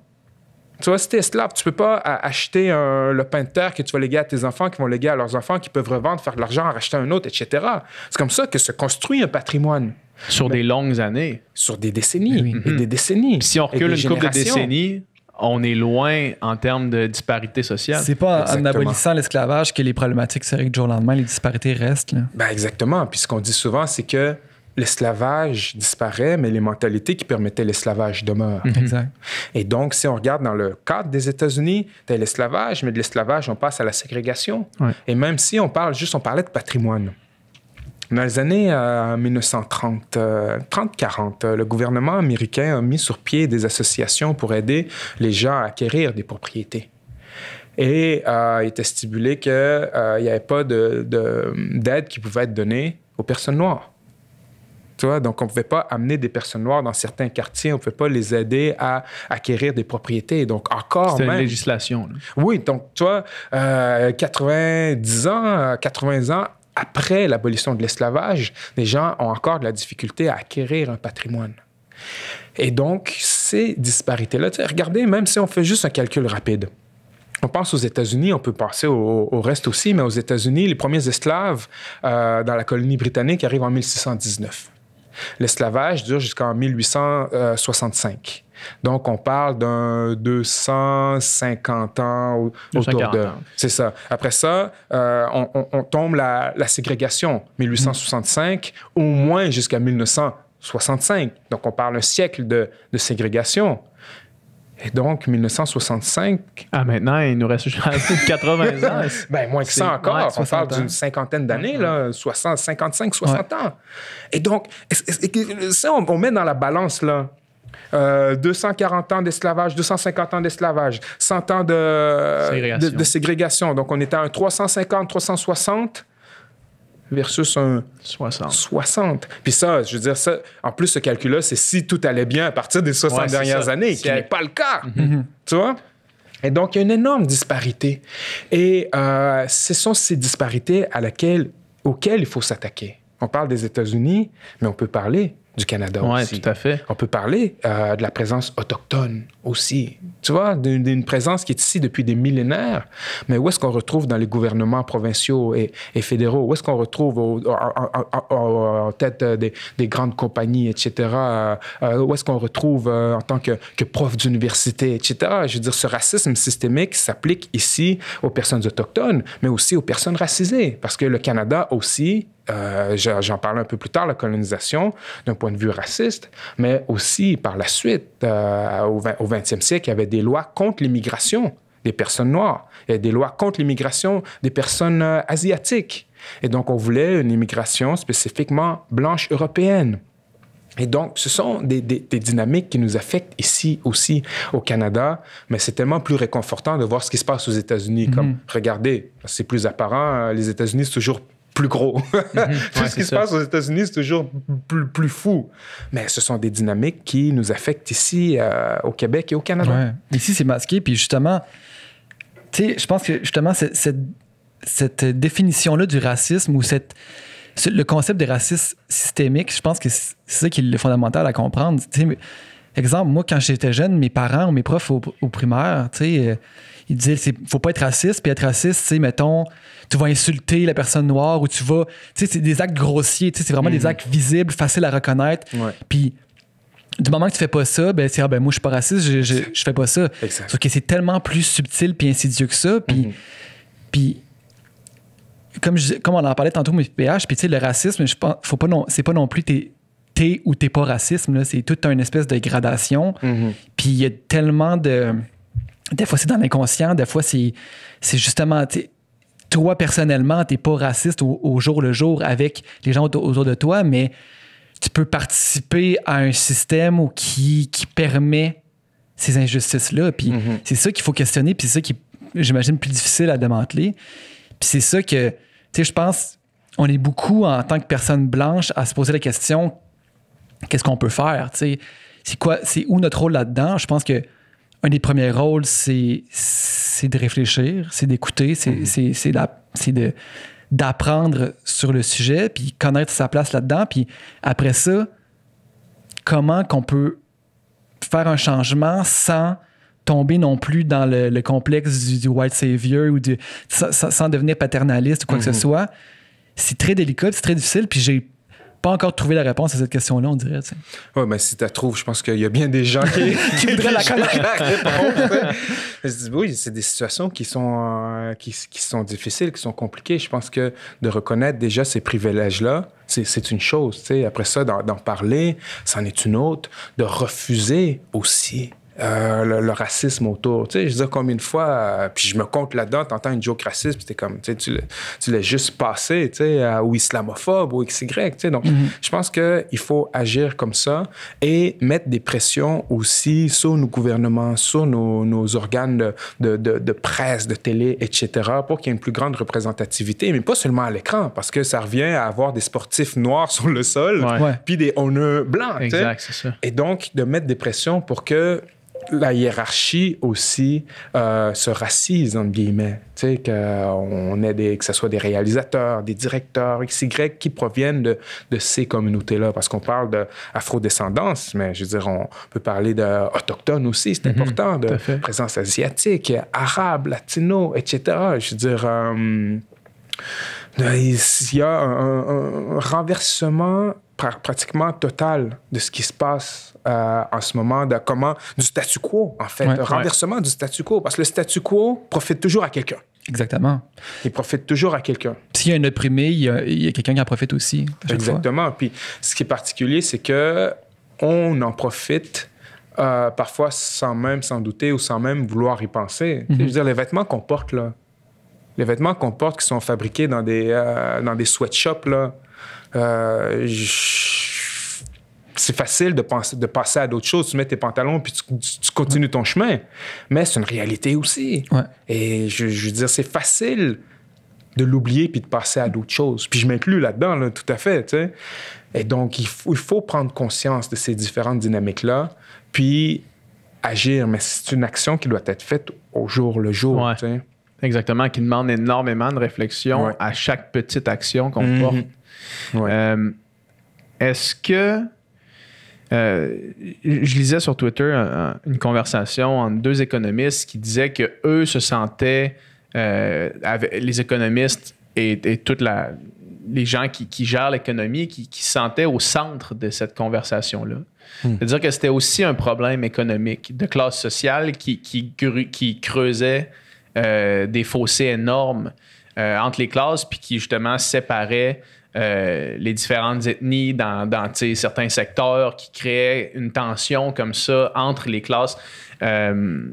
Tu vois, c'était esclave. Tu peux pas acheter le pain de terre que tu vas léguer à tes enfants, qui vont léguer à leurs enfants, qui peuvent revendre, faire de l'argent, en racheter un autre, etc. C'est comme ça que se construit un patrimoine. Sur des longues années. Sur des décennies. des décennies. Si on recule une couple de décennies, on est loin en termes de disparité sociale. C'est pas en abolissant l'esclavage que les problématiques, c'est que du jour au lendemain, les disparités restent. Ben, exactement. Puis ce qu'on dit souvent, c'est que l'esclavage disparaît, mais les mentalités qui permettaient l'esclavage demeurent. Mhm. Et donc, si on regarde dans le cadre des États-Unis, t'as l'esclavage, mais de l'esclavage, on passe à la ségrégation. Et même si on parle juste, on parlait de patrimoine. Dans les années 1930, euh, 30-40, euh, euh, le gouvernement américain a mis sur pied des associations pour aider les gens à acquérir des propriétés. Et il était stipulé qu'il n'y avait pas d'aide qui pouvait être donnée aux personnes noires donc, on ne pouvait pas amener des personnes noires dans certains quartiers, on ne pouvait pas les aider à acquérir des propriétés. Donc, encore même... une législation. Oui, donc, toi, 90 euh, ans, 80 ans après l'abolition de l'esclavage, les gens ont encore de la difficulté à acquérir un patrimoine. Et donc, ces disparités-là, regardez, même si on fait juste un calcul rapide, on pense aux États-Unis, on peut penser au, reste aussi, mais aux États-Unis, les premiers esclaves euh, dans la colonie britannique arrivent en 1619. L'esclavage dure jusqu'en 1865. Euh, Donc, on parle d'un 250 ans autour de. C'est ça. Après ça, euh, on, tombe la, ségrégation, 1865, au moins jusqu'à 1965. Donc, on parle d'un siècle de ségrégation. Et donc, 1965. Ah, maintenant, il nous reste 80 ans. ben, moins que ça encore. on parle d'une cinquantaine d'années, là, 60, 55, 60 ans. Et donc, ça, euh, on, met dans la balance, là. 240 euh, ans d'esclavage, 250 ans d'esclavage, 100 ans de, de, ségrégation. Donc, on est à un 350, 360 versus un 60. 60. Puis ça, je veux dire, ça, en plus, ce calcul-là, c'est si tout allait bien à partir des 60 dernières années, années, qui n'est pas le cas. Mhm. Mhm. Tu vois? Et donc, il y a une énorme disparité. Et euh, ce sont ces disparités à laquelle, auxquelles il faut s'attaquer. On parle des États-Unis, mais on peut parler du Canada ouais, aussi. tout à fait. On peut parler euh, de la présence autochtone aussi. Tu vois, d'une présence qui est ici depuis des millénaires. Mais où est-ce qu'on retrouve dans les gouvernements provinciaux et, fédéraux? Où est-ce qu'on retrouve en tête des, grandes compagnies, etc.? Euh, où est-ce qu'on retrouve euh, en tant que, que prof d'université, etc.? Je veux dire, ce racisme systémique s'applique ici aux personnes autochtones, mais aussi aux personnes racisées. Parce que le Canada aussi euh, j'en parle un peu plus tard, la colonisation d'un point de vue raciste, mais aussi par la suite, euh, au, 20, au 20e siècle, il y avait des lois contre l'immigration des personnes noires, il y avait des lois contre l'immigration des personnes euh, asiatiques. Et donc, on voulait une immigration spécifiquement blanche européenne. Et donc, ce sont des, dynamiques qui nous affectent ici aussi au Canada, mais c'est tellement plus réconfortant de voir ce qui se passe aux États-Unis. Comme, mhm. regardez, c'est plus apparent, les États-Unis, c'est toujours plus gros. Mhm. Tout ce qui se passe aux États-Unis, c'est toujours plus, fou. Mais ce sont des dynamiques qui nous affectent ici, euh, au Québec et au Canada. Ici, c'est masqué. Puis justement, tu sais, je pense que justement, cette, définition-là du racisme ou cette, le concept de racisme systémique, je pense que c'est ça qui est fondamental à comprendre. exemple, moi, quand j'étais jeune, mes parents ou mes profs au, primaire, tu sais, euh, ils disaient, faut pas être raciste, puis être raciste, sais, mettons, tu vas insulter la personne noire ou tu vas. Tu sais, c'est des actes grossiers, tu sais, c'est vraiment des mhm. actes visibles, faciles à reconnaître. Puis du moment que tu fais pas ça, ben c'est ah ben moi je suis pas raciste, je, je, je fais pas ça. Exact. Sauf que c'est tellement plus subtil puis insidieux que ça, puis mhm. puis comme je, comme on en parlait tantôt mais PH, puis tu sais le racisme, je pense faut pas non c'est pas non plus t'es ou t'es pas racisme c'est toute une espèce de gradation. Mhm. Puis il y a tellement de des fois c'est dans l'inconscient, des fois c'est c'est justement toi, personnellement, t'es pas raciste au, jour le jour avec les gens autour de toi, mais tu peux participer à un système qui, permet ces injustices-là. Puis mm-hmm. c'est ça qu'il faut questionner, puis c'est ça qui j'imagine, plus difficile à démanteler. Puis c'est ça que, tu sais, je pense, on est beaucoup en tant que personne blanche à se poser la question qu'est-ce qu'on peut faire, tu sais, c'est quoi, c'est où notre rôle là-dedans? Je pense que un des premiers rôles, c'est de réfléchir, c'est d'écouter, c'est mhm. d'apprendre sur le sujet, puis connaître sa place là-dedans. Puis après ça, comment qu'on peut faire un changement sans tomber non plus dans le, complexe du, white savior ou sans, devenir paternaliste ou quoi que ce mhm. soit. C'est très délicat, c'est très difficile. Puis j'ai pas encore trouvé la réponse à cette question-là, on dirait. Oui, mais si tu la trouves, je pense qu'il y a bien des gens qui, voudraient la connaître. oui, c'est des situations qui sont, euh, qui, sont difficiles, qui sont compliquées. Je pense que de reconnaître déjà ces privilèges-là, c'est une chose. Après ça, d'en parler, c'en est une autre. De refuser aussi euh, le, racisme autour. Tu sais, je veux comme combien fois, euh, puis je me compte là-dedans, t'entends une joke raciste, puis comme, tu sais, tu l'as juste passé, tu sais, euh, ou islamophobe, ou XY, tu sais. Donc, mhm. je pense qu'il faut agir comme ça et mettre des pressions aussi sur nos gouvernements, sur nos, organes de, presse, de télé, etc., pour qu'il y ait une plus grande représentativité, mais pas seulement à l'écran, parce que ça revient à avoir des sportifs noirs sur le sol, puis des honneurs blancs. Exact, c'est ça. Et donc, de mettre des pressions pour que la hiérarchie aussi euh, se racise, entre guillemets. Tu sais, des, que ce soit des réalisateurs, des directeurs, XY, qui proviennent de, ces communautés-là. Parce qu'on parle d'afro-descendance, mais je veux dire, on peut parler d'autochtones aussi, c'est mhm. important, de présence asiatique, arabe, latino, etc. Je veux dire, euh, il y a un renversement pratiquement total de ce qui se passe euh, en ce moment, de comment, du statu quo, en fait, le renversement du statu quo. Parce que le statu quo profite toujours à quelqu'un. Exactement. Il profite toujours à quelqu'un. S'il y a un opprimé, il y a, quelqu'un qui en profite aussi. Exactement. Puis ce qui est particulier, c'est que on en profite euh, parfois sans même s'en douter ou sans même vouloir y penser. Je mhm. veux dire, les vêtements qu'on porte, là, les vêtements qu'on porte qui sont fabriqués dans des, euh, dans des sweatshops, là, euh, c'est facile de, penser, de passer à d'autres choses. Tu mets tes pantalons puis tu, continues ton chemin. Mais c'est une réalité aussi. Et je, veux dire, c'est facile de l'oublier puis de passer à d'autres choses. Puis je m'inclus là-dedans, tout à fait. Et donc, il faut, prendre conscience de ces différentes dynamiques-là, puis agir. Mais c'est une action qui doit être faite au jour le jour. Exactement, qui demande énormément de réflexion à chaque petite action qu'on mm-hmm. porte. Euh, est-ce que. Euh, je lisais sur Twitter une conversation entre deux économistes qui disaient que eux se sentaient, euh, les économistes et, et les gens qui, gèrent l'économie, qui, se sentaient au centre de cette conversation-là. Hmm. C'est-à-dire que c'était aussi un problème économique de classe sociale qui, creusait des fossés énormes entre les classes, puis qui justement séparait euh, les différentes ethnies dans, certains secteurs qui créaient une tension comme ça entre les classes. Euh,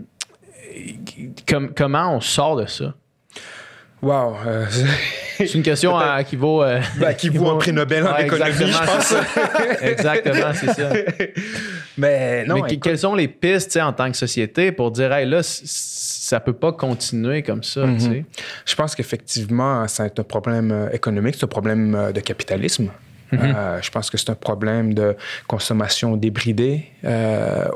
comment on sort de ça? Wow. Euh, c'est une question hein, qui vaut. Ben, qui, vaut, un prix Nobel en économie, je pense. exactement, c'est ça. Mais Mais quelles sont les pistes en tant que société pour dire, hey, là, ça peut pas continuer comme ça. Mhm. tu sais. Je pense qu'effectivement, c'est un problème euh, économique, c'est un problème euh, de capitalisme. Mhm. Euh, je pense que c'est un problème de consommation débridée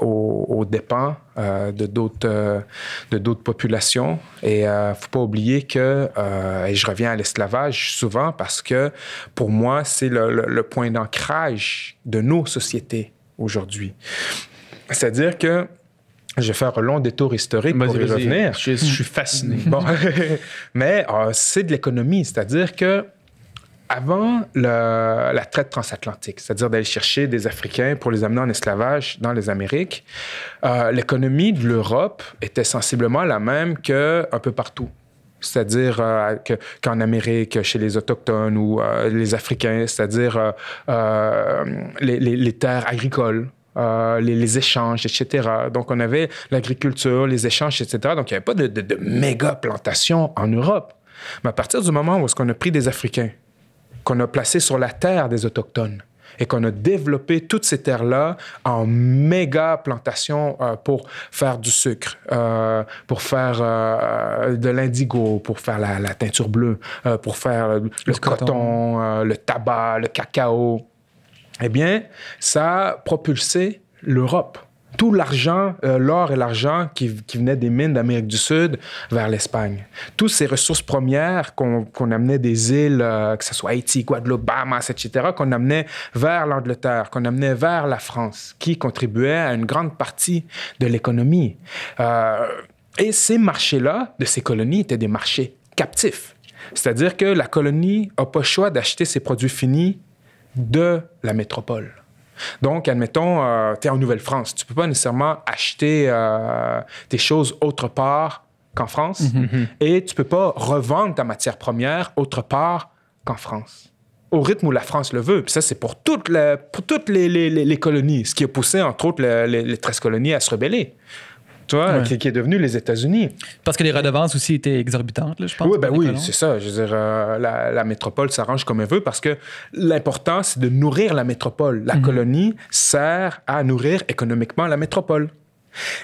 aux, dépens de d'autres de d'autres populations. Et ne faut pas oublier que et je reviens à l'esclavage souvent parce que pour moi c'est le, point d'ancrage de nos sociétés aujourd'hui. C'est-à-dire que je vais faire un long détour historique pour y revenir. Je, suis fasciné. Mais euh, c'est de l'économie, c'est-à-dire que avant la traite transatlantique, c'est-à-dire d'aller chercher des Africains pour les amener en esclavage dans les Amériques, euh, l'économie de l'Europe était sensiblement la même qu'un peu partout. C'est-à-dire euh, qu'en Amérique, chez les Autochtones ou les Africains, c'est-à-dire les, terres agricoles, euh, les, échanges, etc. Donc, on avait l'agriculture, les échanges, etc. Donc, il n'y avait pas de, méga plantation en Europe. Mais à partir du moment où on ce qu'on a pris des Africains, qu'on a placé sur la terre des Autochtones, et qu'on a développé toutes ces terres-là en méga plantations euh, pour faire du sucre, euh, pour faire de l'indigo, pour faire la, teinture bleue, pour faire le, coton le tabac, le cacao eh bien, ça a propulsé l'Europe. Tout l'argent, euh, l'or et l'argent qui, qui venait des mines d'Amérique du Sud vers l'Espagne. Toutes ces ressources premières qu'on amenait des îles, euh, que ce soit Haïti, Guadeloupe, Bahamas, etc., qu'on amenait vers l'Angleterre, qu'on amenait vers la France, qui contribuaient à une grande partie de l'économie. Euh, et ces marchés-là, de ces colonies, étaient des marchés captifs. C'est-à-dire que la colonie n'a pas le choix d'acheter ses produits finis de la métropole. Donc, admettons, euh, tu es en Nouvelle-France. Tu ne peux pas nécessairement acheter euh, tes choses autre part qu'en France mhm. Mhm. et tu ne peux pas revendre ta matière première autre part qu'en France. Au rythme où la France le veut. Puis ça, c'est pour toutes, les, les, colonies, ce qui a poussé, entre autres, les, 13 colonies à se rebeller toi, qui, est devenu les États-Unis. Parce que les redevances aussi étaient exorbitantes, je pense. Oui, ben oui, c'est ça. Je veux dire, euh, la, métropole s'arrange comme elle veut parce que l'important, c'est de nourrir la métropole. La mhm. colonie sert à nourrir économiquement la métropole.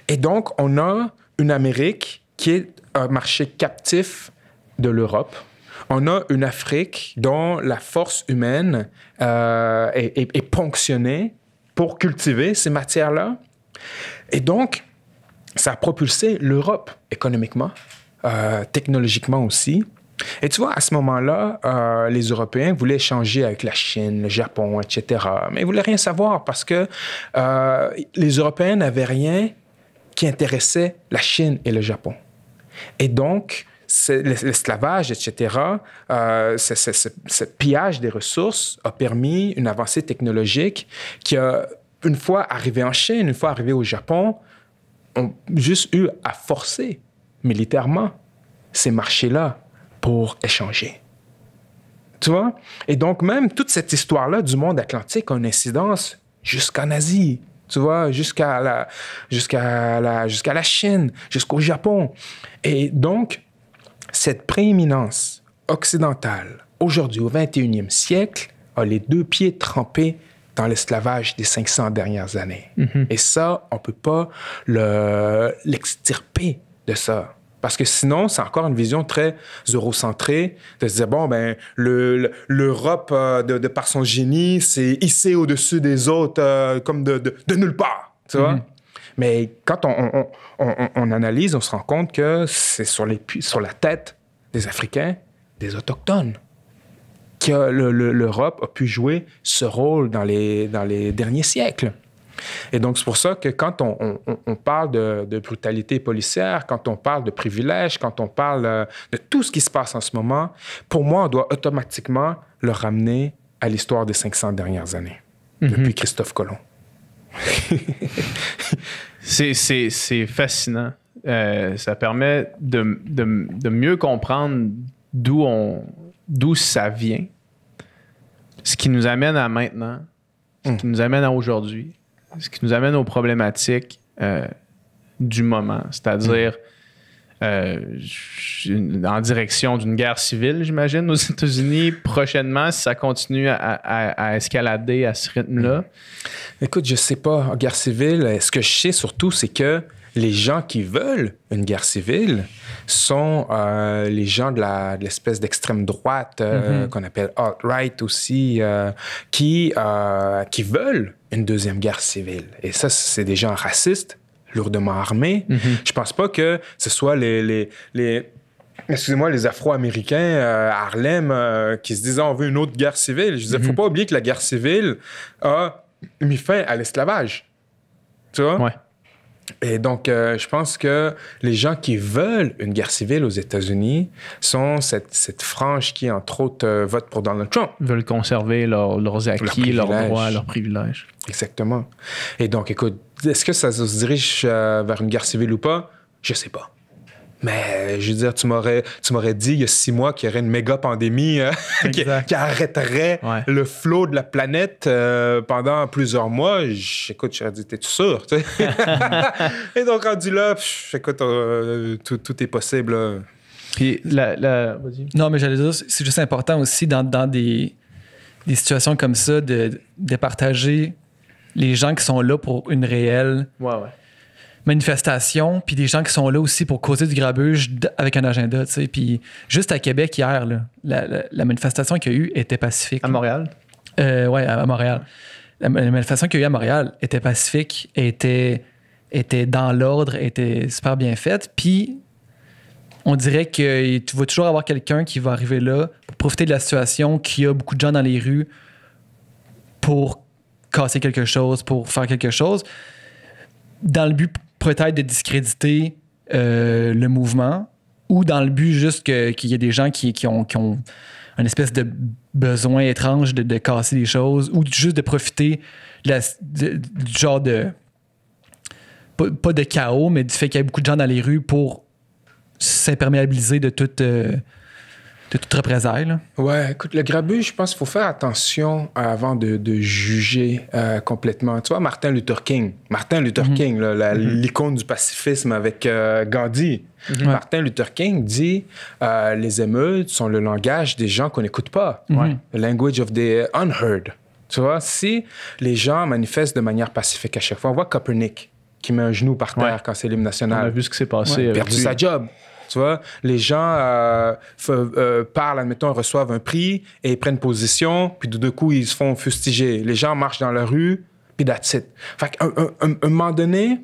Et donc, on a une Amérique qui est un marché captif de l'Europe. On a une Afrique dont la force humaine euh, est, est ponctionnée pour cultiver ces matières-là. Et donc, ça a propulsé l'Europe économiquement, euh, technologiquement aussi. Et tu vois, à ce moment-là, euh, les Européens voulaient échanger avec la Chine, le Japon, etc. Mais ils voulaient rien savoir parce que euh, les Européens n'avaient rien qui intéressait la Chine et le Japon. Et donc, l'esclavage, etc., ce, pillage des ressources a permis une avancée technologique qui a, une fois arrivée en Chine, une fois arrivée au Japon, ont juste eu à forcer militairement ces marchés-là pour échanger. Tu vois? Et donc, même toute cette histoire-là du monde atlantique a une incidence jusqu'en Asie, tu vois, jusqu'à la, jusqu'à la, jusqu'à la Chine, jusqu'au Japon. Et donc, cette prééminence occidentale, aujourd'hui au 21e siècle, a les deux pieds trempés dans l'esclavage des 500 dernières années. Mhm. Et ça, on ne peut pas l'extirper de ça. Parce que sinon, c'est encore une vision très eurocentrée de se dire, bon, ben, l'Europe, euh, de, par son génie, c'est hissée au-dessus des autres, euh, comme de, nulle part, tu mhm. Mais quand on, analyse, on se rend compte que c'est sur, sur la tête des Africains, des Autochtones que l'Europe a pu jouer ce rôle dans les, dans les derniers siècles. Et donc, c'est pour ça que quand on, parle de, brutalité policière, quand on parle de privilèges, quand on parle euh, de tout ce qui se passe en ce moment, pour moi, on doit automatiquement le ramener à l'histoire des 500 dernières années, mhm. depuis Christophe Colomb. c'est fascinant. Euh, ça permet de, de mieux comprendre d'où ça vient, ce qui nous amène à maintenant, ce qui hmm. nous amène à aujourd'hui, ce qui nous amène aux problématiques euh, du moment, c'est-à-dire hmm. euh, en direction d'une guerre civile, j'imagine, aux États-Unis prochainement, si ça continue à, escalader à ce rythme-là? Hmm. Écoute, je sais pas, guerre civile, euh, ce que je sais surtout, c'est que les gens qui veulent une guerre civile sont euh, les gens de, l'espèce d'extrême droite euh, mhm. qu'on appelle alt-right aussi, euh, qui, qui veulent une deuxième guerre civile. Et ça, c'est des gens racistes, lourdement armés. Je mhm. ne Je pense pas que ce soit les, les, excusez-moi, les Afro-Américains, à Harlem, qui se disaient ah, on veut une autre guerre civile. Je ne mhm. faut pas oublier que la guerre civile a mis fin à l'esclavage. Tu vois? Et donc, euh, je pense que les gens qui veulent une guerre civile aux États-Unis sont cette, cette, frange qui, entre autres, euh, vote pour Donald Trump. Veulent conserver leurs acquis, leurs droits, leurs privilèges. Exactement. Et donc, écoute, est-ce que ça se dirige euh, vers une guerre civile ou pas? Je sais pas. Mais euh, je veux dire, tu m'aurais, tu m'aurais dit il y a six mois qu'il y aurait une méga pandémie euh, qui, arrêterait le flot de la planète euh, pendant plusieurs mois. j'écoute j'aurais dit, t'es-tu sûr? Et donc, rendu là, écoute, tout, est possible. Puis, la, Non, mais j'allais dire, c'est juste important aussi dans, des, situations comme ça de, de partager les gens qui sont là pour une réelle manifestations, puis des gens qui sont là aussi pour causer du grabuge avec un agenda. Puis juste à Québec hier, là, la, manifestation qu'il y a eu était pacifique. À Montréal? Euh, oui, à, Montréal. La, manifestation qu'il y a eu à Montréal était pacifique, était, était dans l'ordre, était super bien faite. Puis on dirait que tu vas toujours avoir quelqu'un qui va arriver là pour profiter de la situation, qu'il y a beaucoup de gens dans les rues pour casser quelque chose, pour faire quelque chose, dans le but peut-être de discréditer euh, le mouvement ou dans le but juste qu'il y ait des gens qui, ont, qui une espèce de besoin étrange de, casser des choses ou juste de profiter du genre de. Pas, de chaos, mais du fait qu'il y a beaucoup de gens dans les rues pour s'imperméabiliser de toute. Euh, c'est tout représailles, là? Ouais, écoute, le grabuge, je pense qu'il faut faire attention euh, avant de, de juger euh, complètement. Tu vois, Martin Luther King, Martin Luther mhm. King, mhm. l'icône du pacifisme avec euh, Gandhi. Mhm. Martin Luther King dit les émeutes sont le langage des gens qu'on n'écoute pas. The language of the unheard. Tu vois, si les gens manifestent de manière pacifique à chaque fois, on voit Copernic qui met un genou par terre quand c'est l'hymne national. On a vu ce qui s'est passé. a perdu sa job. Tu vois, les gens euh, euh, parlent, admettons, reçoivent un prix et ils prennent position, puis de deux coups, ils se font fustiger. Les gens marchent dans la rue, puis that's it. Fait qu'à un, moment donné,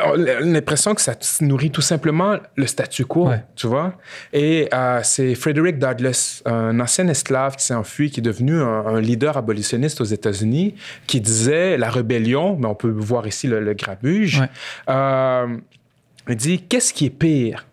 a euh, l'impression que ça nourrit tout simplement le statu quo, tu vois. Et c'est Frederick Douglass, un ancien esclave qui s'est enfui, qui est devenu un, leader abolitionniste aux États-Unis, qui disait la rébellion, mais on peut voir ici le, grabuge, me dit qu'est-ce qui est pire,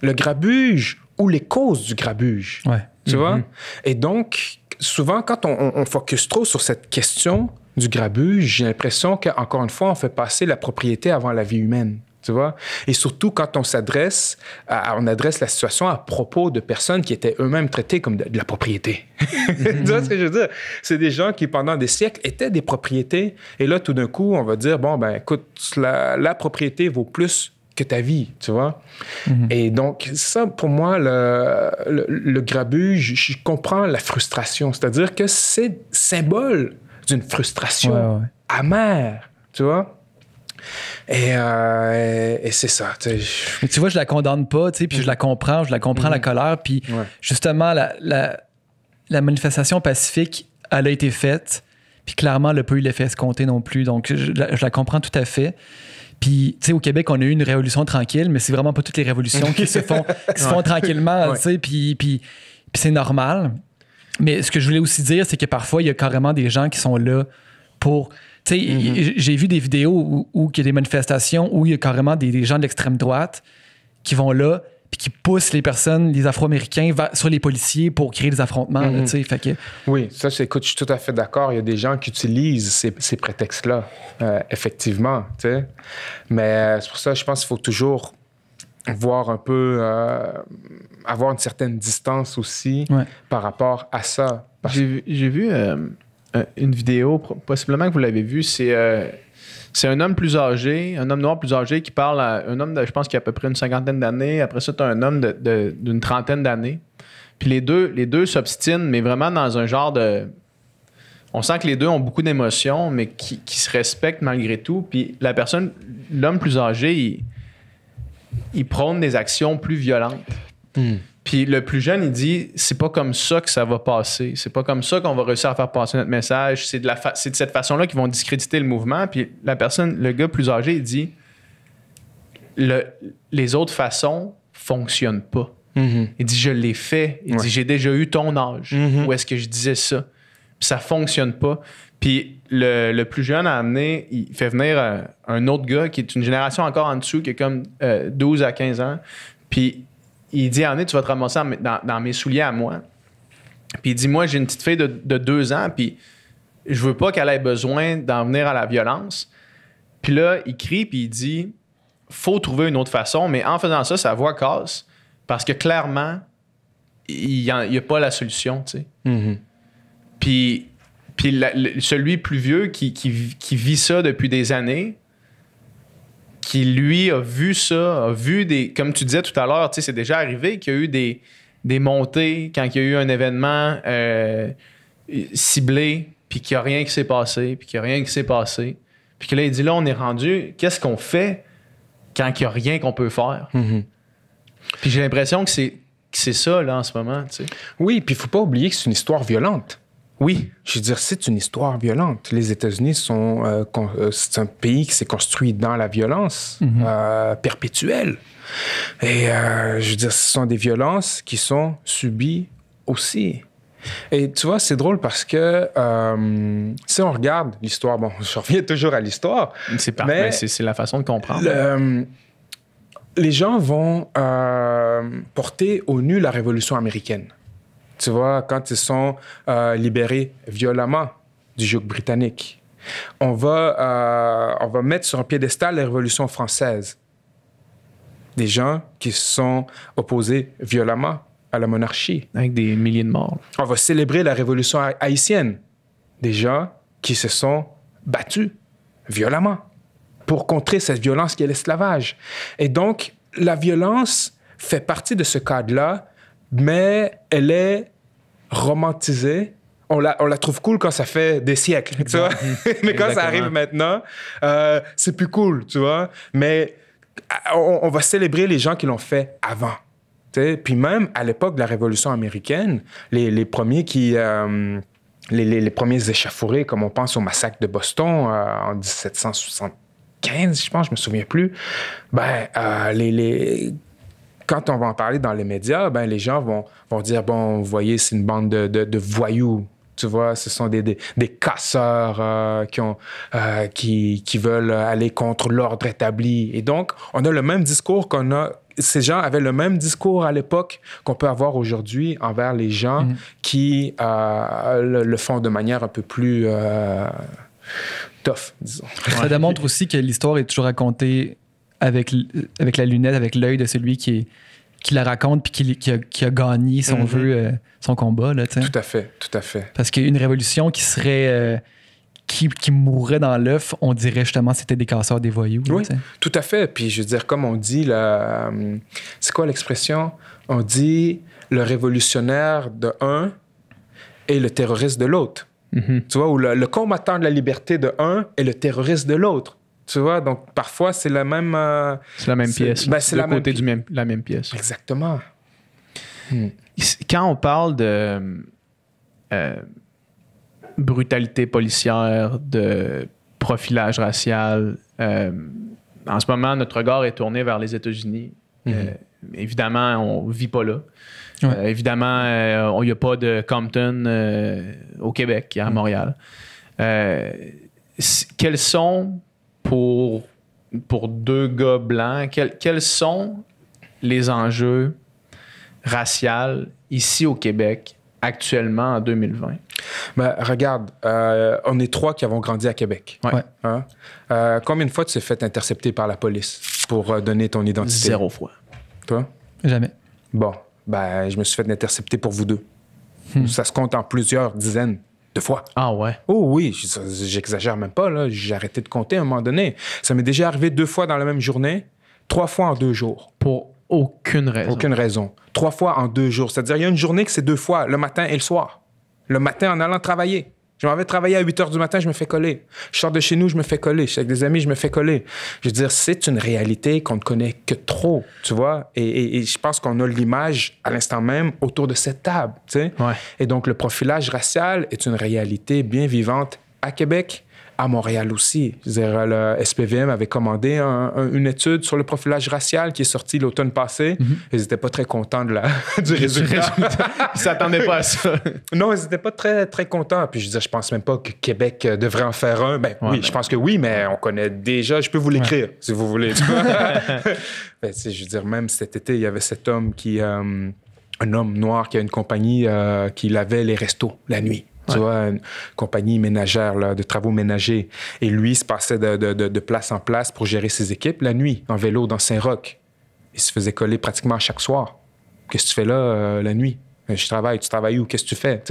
le grabuge ou les causes du grabuge Tu vois mm-hmm. Et donc, souvent, quand on, on, focus trop sur cette question du grabuge, j'ai l'impression qu'encore une fois, on fait passer la propriété avant la vie humaine. Tu vois? Et surtout quand on s'adresse, on adresse la situation à propos de personnes qui étaient eux-mêmes traitées comme de, la propriété. tu vois ce que je veux dire? C'est des gens qui, pendant des siècles, étaient des propriétés. Et là, tout d'un coup, on va dire, bon, ben, écoute, la, la propriété vaut plus que ta vie, tu vois. Mhm. Et donc, ça, pour moi, le, le, je, comprends la frustration. C'est-à-dire que c'est symbole d'une frustration amère, tu vois. Et, euh, c'est ça. tu vois, je la condamne pas, tu sais, puis je la comprends, je la comprends, la mhm. colère. Puis justement, la, manifestation pacifique, elle a été faite. Puis clairement, elle n'a pas eu l'effet escompté non plus. Donc, je la comprends tout à fait. Puis, tu sais, au Québec, on a eu une révolution tranquille, mais c'est vraiment pas toutes les révolutions qui se font, qui se font tranquillement, tu sais, puis, puis, c'est normal. Mais ce que je voulais aussi dire, c'est que parfois, il y a carrément des gens qui sont là pour. Tu sais, mm-hmm. j'ai vu des vidéos où, il y a des manifestations où il y a carrément des, des gens de l'extrême droite qui vont là, puis qui poussent les personnes, les Afro-Américains, sur les policiers pour créer des affrontements. Mhm. Oui, ça, écoute, je suis tout à fait d'accord. Il y a des gens qui utilisent ces, prétextes-là, euh, effectivement. Mais euh, c'est pour ça, je pense qu'il faut toujours voir un peu, euh, avoir une certaine distance aussi par rapport à ça. J'ai vu une vidéo, possiblement que vous l'avez vue, c'est c'est un homme plus âgé, un homme noir plus âgé qui parle à un homme, je pense, qui a à peu près une cinquantaine d'années. Après ça, tu as un homme d'une trentaine d'années. Puis les deux les deux s'obstinent, mais vraiment dans un genre de. On sent que les deux ont beaucoup d'émotions, mais qui, se respectent malgré tout. Puis la personne, l'homme plus âgé, il, prône des actions plus violentes. Hmm. Puis le plus jeune, il dit c'est pas comme ça que ça va passer. C'est pas comme ça qu'on va réussir à faire passer notre message. C'est de, la de cette façon-là qu'ils vont discréditer le mouvement. Puis la personne, le gars plus âgé, il dit le, les autres façons fonctionnent pas. Mm-hmm. Il dit je l'ai fait. Il dit j'ai déjà eu ton âge. Mm-hmm. Où est-ce que je disais ça ça fonctionne pas. Puis le, plus jeune a amené, il fait venir euh, un, autre gars qui est une génération encore en dessous, qui est comme 12 euh, à 15 ans. Puis il dit Anne, tu vas te ramasser dans, mes souliers à moi. Puis il dit Moi, j'ai une petite fille de, deux ans, puis je veux pas qu'elle ait besoin d'en venir à la violence. Puis là, il crie, puis il dit Faut trouver une autre façon, mais en faisant ça, sa voix casse, parce que clairement, il n'y a pas la solution, tu sais. Mm-hmm. Puis, puis celui plus vieux qui, vit ça depuis des années, qui lui a vu ça, a vu des. Comme tu disais tout à l'heure, c'est déjà arrivé qu'il y a eu des, montées quand il y a eu un événement euh, ciblé, puis qu'il n'y a rien qui s'est passé, puis qu'il n'y a rien qui s'est passé. Puis que là, il dit là, on est rendu, qu'est-ce qu'on fait quand il n'y a rien qu'on peut faire? Mhm. Puis j'ai l'impression que c'est. C'est ça, là, en ce moment. tu sais. Oui, puis il faut pas oublier que c'est une histoire violente. Oui, je veux dire, c'est une histoire violente. Les États-Unis sont euh, euh, c'est un pays qui s'est construit dans la violence mhm. euh, perpétuelle. Et je veux dire, ce sont des violences qui sont subies aussi. Et tu vois, c'est drôle parce que si on regarde l'histoire, bon, je reviens toujours à l'histoire. C'est ben, c'est la façon de comprendre. les gens vont porter au nu la révolution américaine tu vois, quand ils sont euh, libérés violemment du joug britannique. On va, euh, on va mettre sur un piédestal la Révolution française. Des gens qui se sont opposés violemment à la monarchie. Avec des milliers de morts. On va célébrer la Révolution haïtienne. Des gens qui se sont battus violemment pour contrer cette violence qui est l'esclavage. Et donc, la violence fait partie de ce cadre-là, mais elle est romantisée. On la, on la, trouve cool quand ça fait des siècles, tu vois. Mhm. Mais quand ça arrive maintenant, euh, c'est plus cool, tu vois. Mais euh, on, va célébrer les gens qui l'ont fait avant. sais. Puis même à l'époque de la Révolution américaine, les, premiers qui... Euh, les, premiers échafaudés, comme on pense au massacre de Boston en 1775, je pense, je me souviens plus. Ben, les, quand on va en parler dans les médias, ben, les gens vont, vont dire Bon, vous voyez, c'est une bande de, de, voyous. Tu vois, ce sont des, des, casseurs euh, qui, ont, euh, qui, qui veulent aller contre l'ordre établi. Et donc, on a le même discours qu'on a ces gens avaient le même discours à l'époque qu'on peut avoir aujourd'hui envers les gens mm-hmm. qui euh, le, font de manière un peu plus tough, disons. Ça démontre aussi que l'histoire est toujours racontée avec, euh, avec la lunette, avec l'œil de celui qui, qui la raconte puis qui, qui, a, gagné, si mhm. euh, son combat. Là, tout à fait, tout à fait. Parce qu'une révolution qui serait. Euh, qui, qui mourrait dans l'œuf, on dirait justement c'était des casseurs, des voyous. oui, tout à fait. Puis je veux dire, comme on dit, là, c'est quoi l'expression On dit le révolutionnaire de un et le terroriste de l'autre. Mm-hmm. Tu vois, ou le, combattant de la liberté de un et le terroriste de l'autre. Tu vois, donc parfois, c'est la même. Euh, c'est la même pièce. Ben, c'est la côté de Du même, la même pièce. Exactement. Hmm. Quand on parle de euh, brutalité policière, de profilage racial, euh, en ce moment, notre regard est tourné vers les États-Unis. Mhm. évidemment, on ne vit pas là. évidemment, il n'y a pas de Compton au Québec, à mhm. Montréal. quels sont pour, pour deux gars blancs, quel, quels sont les enjeux raciaux ici au Québec actuellement en 2020? Ben, regarde, euh, on est trois qui avons grandi à Québec. Ouais. Hein? Euh, combien de fois tu t'es fait intercepter par la police pour euh, donner ton identité? Zéro fois. Toi? Jamais. Bon, ben, je me suis fait intercepter pour vous deux. Hmm. Ça se compte en plusieurs dizaines deux fois. Ah ouais? Oh oui, j'exagère même pas, là. J'ai arrêté de compter à un moment donné. Ça m'est déjà arrivé deux fois dans la même journée, trois fois en deux jours. Pour aucune raison. Aucune raison. Trois fois en deux jours. C'est-à-dire, il y a une journée que c'est deux fois, le matin et le soir. Le matin en allant travailler. Je m'en vais travailler à 8 heures du matin, je me fais coller. Je sors de chez nous, je me fais coller. Je suis avec des amis, je me fais coller. Je veux dire, c'est une réalité qu'on ne connaît que trop, tu vois. Et, je pense qu'on a l'image à l'instant même autour de cette table, tu sais. Et donc, le profilage racial est une réalité bien vivante à Québec à Montréal aussi. Dire, le SPVM avait commandé une étude sur le profilage racial qui est sortie l'automne passé. Mhm. Ils n'étaient pas très contents de la, du résultat. ils s'attendaient pas à ça. non, ils n'étaient pas très, très contents. Puis je disais, je pense même pas que Québec euh, devrait en faire un. Ben oui, je pense que oui, mais on connaît déjà. Je peux vous l'écrire si vous voulez. ben, je veux dire, même cet été, il y avait cet homme qui... Euh, un homme noir qui a une compagnie euh, qui lavait les restos la nuit tu une compagnie ménagère de travaux ménagers. Et lui, il se passait de, de, place en place pour gérer ses équipes la nuit, en vélo, dans Saint-Roch. Il se faisait coller pratiquement chaque soir. Qu'est-ce que tu fais là euh, la nuit? Euh, je travaille, tu travailles où? Qu'est-ce que tu fais?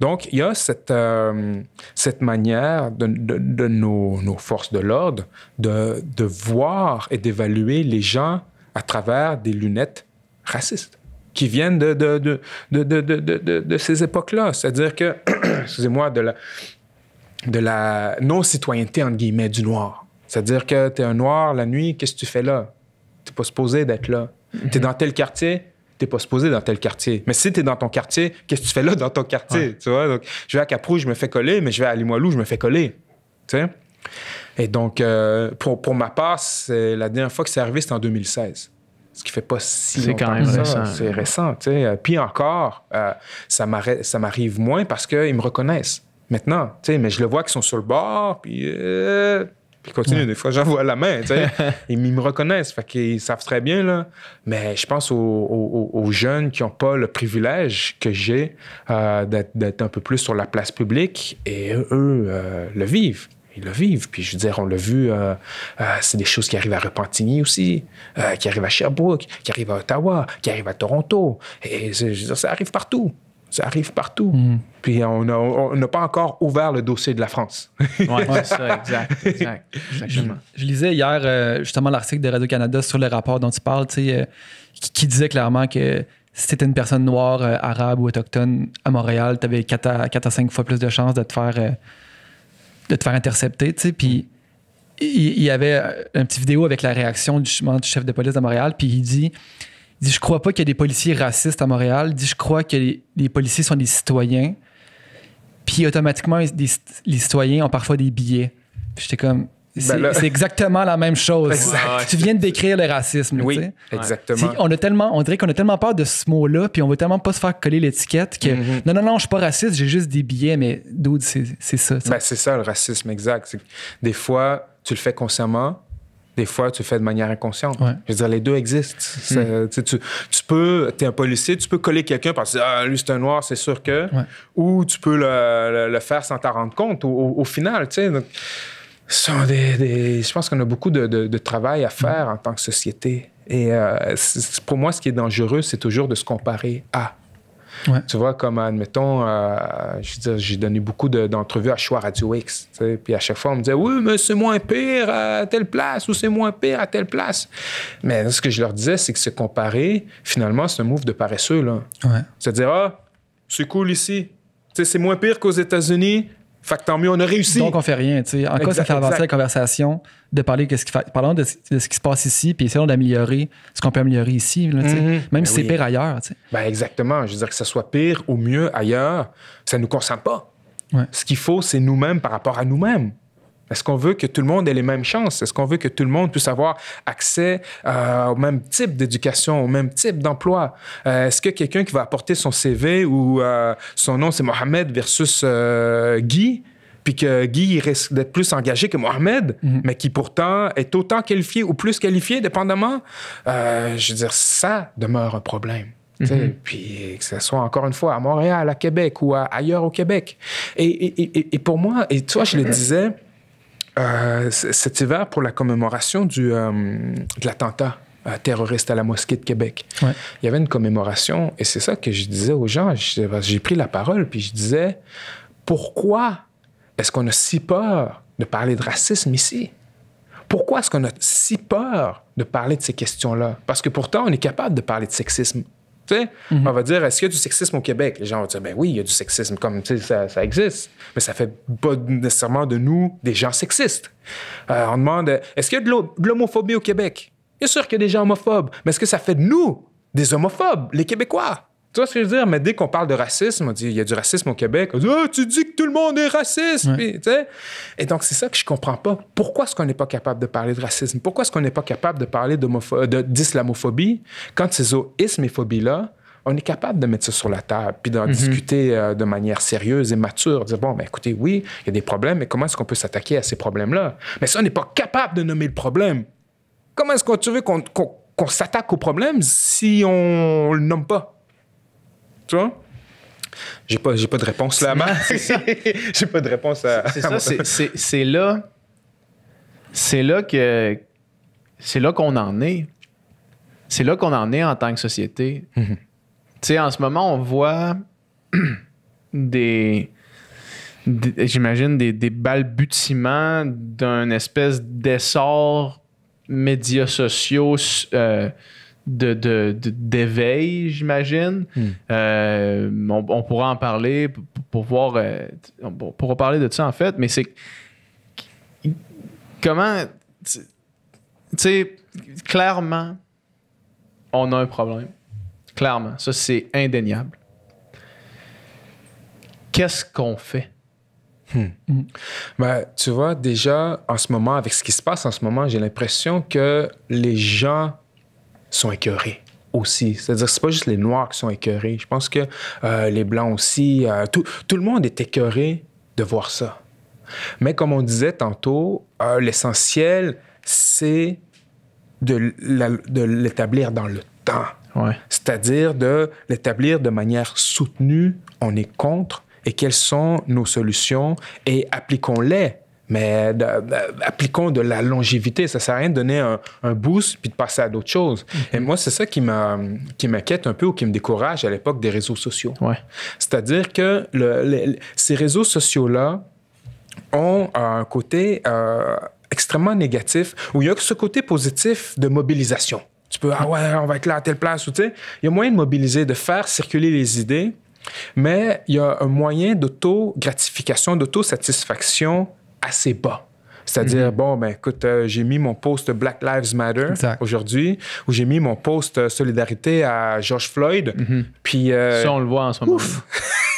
Donc, il y a cette, euh, cette manière de, de, nos, nos, forces de l'ordre de, de voir et d'évaluer les gens à travers des lunettes racistes qui viennent de, ces époques-là. C'est-à-dire que, excusez-moi, de la, non-citoyenneté, entre guillemets, du noir. C'est-à-dire que tu es un noir la nuit, qu'est-ce que tu fais là? Tu pas supposé d'être là. Mm-hmm. T'es Tu es dans tel quartier, t'es pas supposé dans tel quartier. Mais si t'es dans ton quartier, qu'est-ce que tu fais là dans ton quartier? Tu vois? Donc, je vais à Caprou, je me fais coller, mais je vais à Limoilou, je me fais coller. Tu sais? Et donc, euh, pour, ma part, c'est la dernière fois que c'est arrivé, c'était en 2016 ce qui fait pas si longtemps quand même C'est récent. Puis encore, euh, ça m'arrive moins parce qu'ils me reconnaissent maintenant. Mais je le vois qu'ils sont sur le bord, puis, euh, puis ils Des fois, vois la main. ils, me reconnaissent, fait qu'ils savent très bien. Là. Mais je pense aux, jeunes qui n'ont pas le privilège que j'ai euh, d'être un peu plus sur la place publique et eux le vivent ils le vivent. Puis je veux dire, on l'a vu, euh, euh, c'est des choses qui arrivent à Repentigny aussi, euh, qui arrivent à Sherbrooke, qui arrivent à Ottawa, qui arrivent à Toronto. Et je veux dire, ça arrive partout. Ça arrive partout. Mm. Puis on n'a pas encore ouvert le dossier de la France. oui, ouais, ça, exact. exact je, je, lisais hier justement l'article de Radio-Canada sur le rapport dont tu parles, qui, qui disait clairement que si tu étais une personne noire, arabe ou autochtone à Montréal, tu avais 4 à, 4 à 5 fois plus de chances de te faire de te faire intercepter, tu sais, puis il, y avait un petit vidéo avec la réaction du, chef de police de Montréal, puis il dit, je crois pas qu'il y a des policiers racistes à Montréal, il dit, je crois que les, policiers sont des citoyens, puis automatiquement, les, citoyens ont parfois des billets. j'étais comme, ben c'est exactement la même chose. Ah tu viens de décrire le racisme. Oui, exactement. On, a tellement, on dirait qu'on a tellement peur de ce mot-là, puis on veut tellement pas se faire coller l'étiquette que mm-hmm. non, non, non, je suis pas raciste, j'ai juste des billets, mais dude, c'est ça. Ben, c'est ça le racisme, exact. Des fois, tu le fais consciemment, des fois, tu le fais de manière inconsciente. Je veux dire, les deux existent. Mm. Tu, peux, tu es un policier, tu peux coller quelqu'un parce que ah, lui, c'est un noir, c'est sûr que. Ou tu peux le, faire sans t'en rendre compte au, au final. Tu sais je pense qu'on a beaucoup de, travail à faire en tant que société. Et euh, pour moi, ce qui est dangereux, c'est toujours de se comparer à. Tu vois, comme, admettons, euh, j'ai donné beaucoup d'entrevues à Choix Radio X. puis à chaque fois, on me disait Oui, mais c'est moins pire à telle place ou c'est moins pire à telle place. Mais ce que je leur disais, c'est que se comparer, finalement, c'est un move de paresseux. C'est-à-dire Ah, c'est cool ici. c'est moins pire qu'aux États-Unis. Fait que tant mieux, on a réussi. Donc, on fait rien. sais En cas, ça fait avancer la conversation, de parler de ce qui, parlons de, de, ce qui se passe ici, puis essayons d'améliorer ce qu'on peut améliorer ici, mm-hmm. même ben si c'est pire ailleurs. Ben, exactement. Je veux dire, que ce soit pire ou mieux ailleurs, ça ne nous concerne pas. Ce qu'il faut, c'est nous-mêmes par rapport à nous-mêmes. Est-ce qu'on veut que tout le monde ait les mêmes chances? Est-ce qu'on veut que tout le monde puisse avoir accès euh, au même type d'éducation, au même type d'emploi? Euh, est-ce que quelqu'un qui va apporter son CV ou euh, son nom, c'est Mohamed versus Guy, puis que Guy risque d'être plus engagé que Mohamed, mhm. mais qui pourtant est autant qualifié ou plus qualifié, dépendamment, je veux dire, ça demeure un problème. Mhm. Puis que ce soit encore une fois à Montréal, à Québec ou ailleurs au Québec. Et, et pour moi, et toi, je le disais, euh, cet hiver pour la commémoration du, euh, de l'attentat euh, terroriste à la mosquée de Québec. Il y avait une commémoration et c'est ça que je disais aux gens. J'ai pris la parole puis je disais pourquoi est-ce qu'on a si peur de parler de racisme ici? Pourquoi est-ce qu'on a si peur de parler de ces questions-là? Parce que pourtant, on est capable de parler de sexisme Mhm. On va dire, est-ce qu'il y a du sexisme au Québec? Les gens vont dire, ben oui, il y a du sexisme, comme ça, existe. Mais ça fait pas nécessairement de nous des gens sexistes. Euh, on demande, est-ce qu'il y a de l'homophobie au Québec? Bien sûr qu'il y a des gens homophobes, mais est-ce que ça fait de nous des homophobes, les Québécois? Tu vois ce que je veux dire? Mais dès qu'on parle de racisme, on dit il y a du racisme au Québec. On dit ah, tu dis que tout le monde est raciste. et donc, c'est ça que je comprends pas. Pourquoi est-ce qu'on n'est pas capable de parler de racisme? Pourquoi est-ce qu'on n'est pas capable de parler d'islamophobie quand ces ismes et phobies-là, on est capable de mettre ça sur la table puis d'en mhm. discuter euh, de manière sérieuse et mature. Dire, bon, mais ben, écoutez, oui, il y a des problèmes, mais comment est-ce qu'on peut s'attaquer à ces problèmes-là? Mais si on n'est pas capable de nommer le problème, comment est-ce qu'on veut qu'on s'attaque au problème si on le nomme pas? tu J'ai pas, pas de réponse là, bas J'ai pas de réponse à. C'est ça, c'est là. C'est là que. C'est là qu'on en est. C'est là qu'on en est en tant que société. Mhm. Tu sais, en ce moment, on voit des. J'imagine des, des balbutiements d'une espèce d'essor médias sociaux. Euh, de, d'éveil, j'imagine. Hmm. Euh, on, pourra en parler pour, voir. Euh, parler de ça en fait, mais c'est comment. Tu sais, clairement, on a un problème. Clairement, ça c'est indéniable. Qu'est-ce qu'on fait? Hmm. Hmm. Ben, tu vois, déjà, en ce moment, avec ce qui se passe en ce moment, j'ai l'impression que les gens sont écœurés aussi. C'est-à-dire, c'est pas juste les Noirs qui sont écœurés. Je pense que euh, les Blancs aussi, euh, tout, le monde est écœuré de voir ça. Mais comme on disait tantôt, euh, l'essentiel, c'est de l'établir dans le temps. C'est-à-dire de l'établir de manière soutenue, on est contre, et quelles sont nos solutions, et appliquons-les mais appliquons de la longévité. Ça sert à rien de donner un, boost puis de passer à d'autres choses. Mhm. Et moi, c'est ça qui, qui m'inquiète un peu ou qui me décourage à l'époque des réseaux sociaux. C'est-à-dire que ces réseaux sociaux-là ont un côté euh, extrêmement négatif où il y a ce côté positif de mobilisation. Tu peux, ah ouais, on va être là à telle place, ou il y a moyen de mobiliser, de faire circuler les idées, mais il y a un moyen d'auto-gratification, d'auto-satisfaction assez bas. C'est-à-dire, mhm. bon, ben écoute, euh, j'ai mis mon post Black Lives Matter aujourd'hui, ou j'ai mis mon post euh, Solidarité à George Floyd. Mhm. Puis. Euh, on le voit en ce moment.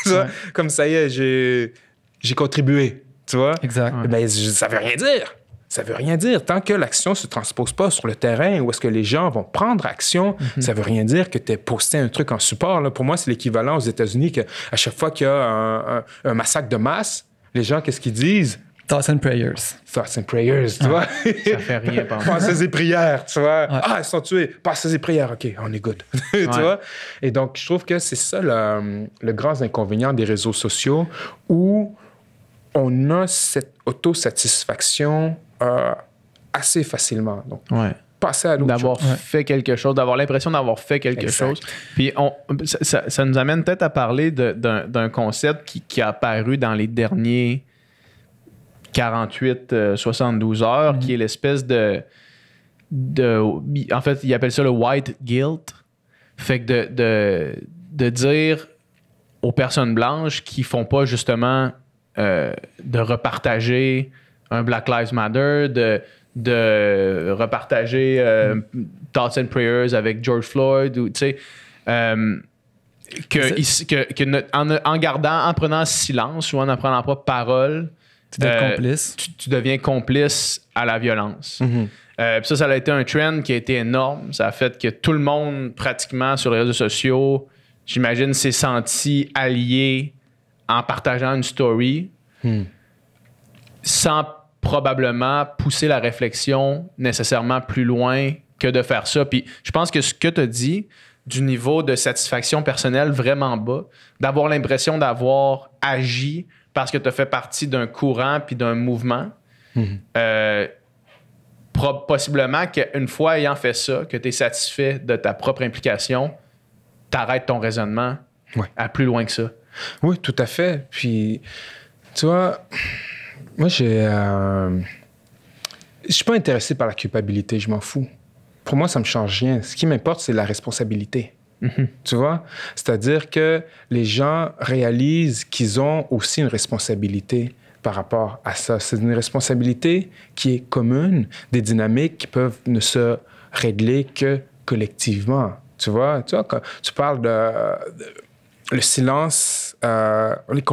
Comme ça y est, j'ai contribué. Tu vois? Exact. Eh ben, ça veut rien dire. Ça veut rien dire. Tant que l'action se transpose pas sur le terrain où est-ce que les gens vont prendre action, mhm. ça veut rien dire que tu aies posté un truc en support. Pour moi, c'est l'équivalent aux États-Unis qu'à chaque fois qu'il y a un massacre de masse, les gens, qu'est-ce qu'ils disent? Thoughts and Prayers. Thoughts and Prayers, tu ah. vois. Ça fait rien, pardon. prières, tu vois. Ah, ils sont tués. Passez et prières, OK, on est good. tu vois. Et donc, je trouve que c'est ça euh, le, grand inconvénient des réseaux sociaux où on a cette autosatisfaction euh, assez facilement. Donc, passer à l'autre D'avoir fait quelque chose, d'avoir l'impression d'avoir fait quelque chose. Puis ça, nous amène peut-être à parler d'un concept qui, qui a apparu dans les derniers 48-72 euh, heures, qui est mhm. l'espèce de, de. En fait, ils appellent ça le white guilt. Fait que de, dire aux personnes blanches qui font pas justement euh, de repartager un Black Lives Matter, de, de repartager euh, Thoughts and Prayers avec George Floyd, ou tu sais. que, en, gardant, en prenant silence ou en n'en prenant pas parole, tu deviens euh, complice. Tu, deviens complice à la violence. Mhm. Euh, ça, ça a été un trend qui a été énorme. Ça a fait que tout le monde, pratiquement, sur les réseaux sociaux, j'imagine, s'est senti allié en partageant une story hmm. sans probablement pousser la réflexion nécessairement plus loin que de faire ça. Puis je pense que ce que tu as dit, du niveau de satisfaction personnelle vraiment bas, d'avoir l'impression d'avoir agi parce que tu as fait partie d'un courant puis d'un mouvement. Mhm. Euh, possiblement qu'une fois ayant fait ça, que tu es satisfait de ta propre implication, tu arrêtes ton raisonnement à plus loin que ça. Oui, tout à fait. Puis, tu vois, moi, j'ai. Euh, je suis pas intéressé par la culpabilité, je m'en fous. Pour moi, ça me change rien. Ce qui m'importe, c'est la responsabilité. Mhm. Tu vois? C'est-à-dire que les gens réalisent qu'ils ont aussi une responsabilité par rapport à ça. C'est une responsabilité qui est commune, des dynamiques qui peuvent ne se régler que collectivement. Tu vois? Tu, tu parles de, le silence, euh, on est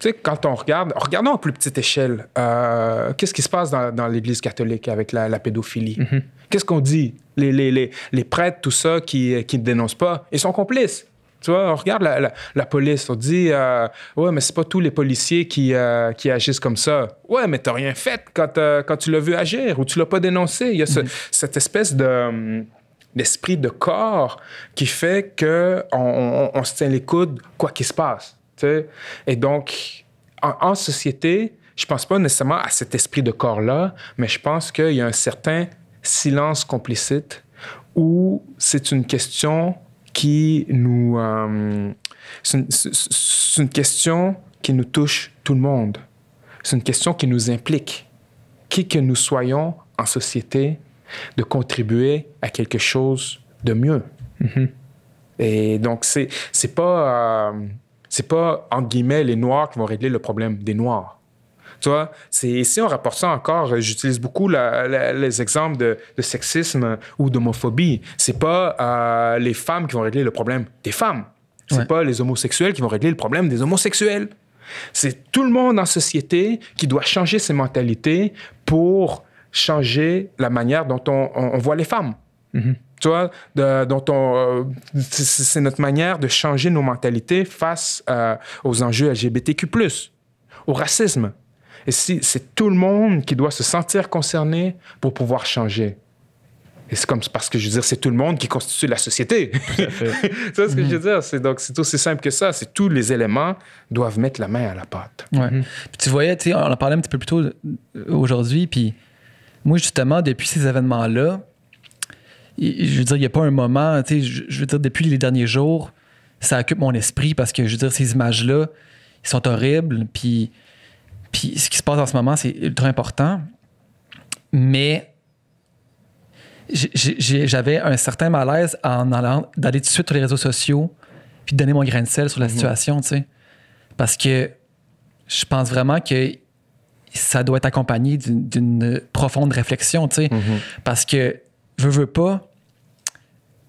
tu sais, quand on regarde, regardons à plus petite échelle, euh, qu'est-ce qui se passe dans, l'Église catholique avec la, pédophilie? Mhm. Qu'est-ce qu'on dit? Les, prêtres, tout ça, qui, ne dénoncent pas, ils sont complices. Tu vois, on regarde la, police, on dit euh, Ouais, mais c'est pas tous les policiers euh, qui, agissent comme ça. Ouais, mais t'as rien fait quand, tu l'as vu agir ou tu l'as pas dénoncé. Il y a mhm. cette espèce de. Hum, d'esprit de corps qui fait que on, on se tient les coudes quoi qu'il se passe. Et donc, en, société, je pense pas nécessairement à cet esprit de corps-là, mais je pense qu'il y a un certain silence complicite où c'est une question qui nous... Euh, c'est une, question qui nous touche tout le monde. C'est une question qui nous implique. Qui que nous soyons en société, de contribuer à quelque chose de mieux. Mm-hmm. Et donc, c'est pas. Euh, c'est pas, en guillemets, les Noirs qui vont régler le problème des Noirs. Tu vois, si on rapporte ça encore, euh, j'utilise beaucoup les exemples de, sexisme ou d'homophobie. C'est pas euh, les femmes qui vont régler le problème des femmes. C'est n'est pas les homosexuels qui vont régler le problème des homosexuels. C'est tout le monde en société qui doit changer ses mentalités pour changer la manière dont on, voit les femmes. Mm-hmm. Tu de, dont euh, c'est notre manière de changer nos mentalités face euh, aux enjeux LGBTQ+, au racisme. Et c'est tout le monde qui doit se sentir concerné pour pouvoir changer. Et c'est comme parce que je veux dire, c'est tout le monde qui constitue la société. c'est ce que je veux mm. dire. C'est donc c'est aussi simple que ça. C'est tous les éléments doivent mettre la main à la pâte. Ouais. Mm-hmm. Puis tu voyais, on en parlait un petit peu plus tôt euh, aujourd'hui. Puis moi justement, depuis ces événements là je veux dire, il n'y a pas un moment, tu sais, je, veux dire, depuis les derniers jours, ça occupe mon esprit parce que, je veux dire, ces images-là, ils sont horribles. Puis, ce qui se passe en ce moment, c'est ultra important. Mais j'avais un certain malaise en allant d'aller tout de suite sur les réseaux sociaux puis de donner mon grain de sel sur la mhm. situation, tu sais. Parce que je pense vraiment que ça doit être accompagné d'une profonde réflexion, tu sais. Mhm. Parce que veux, pas,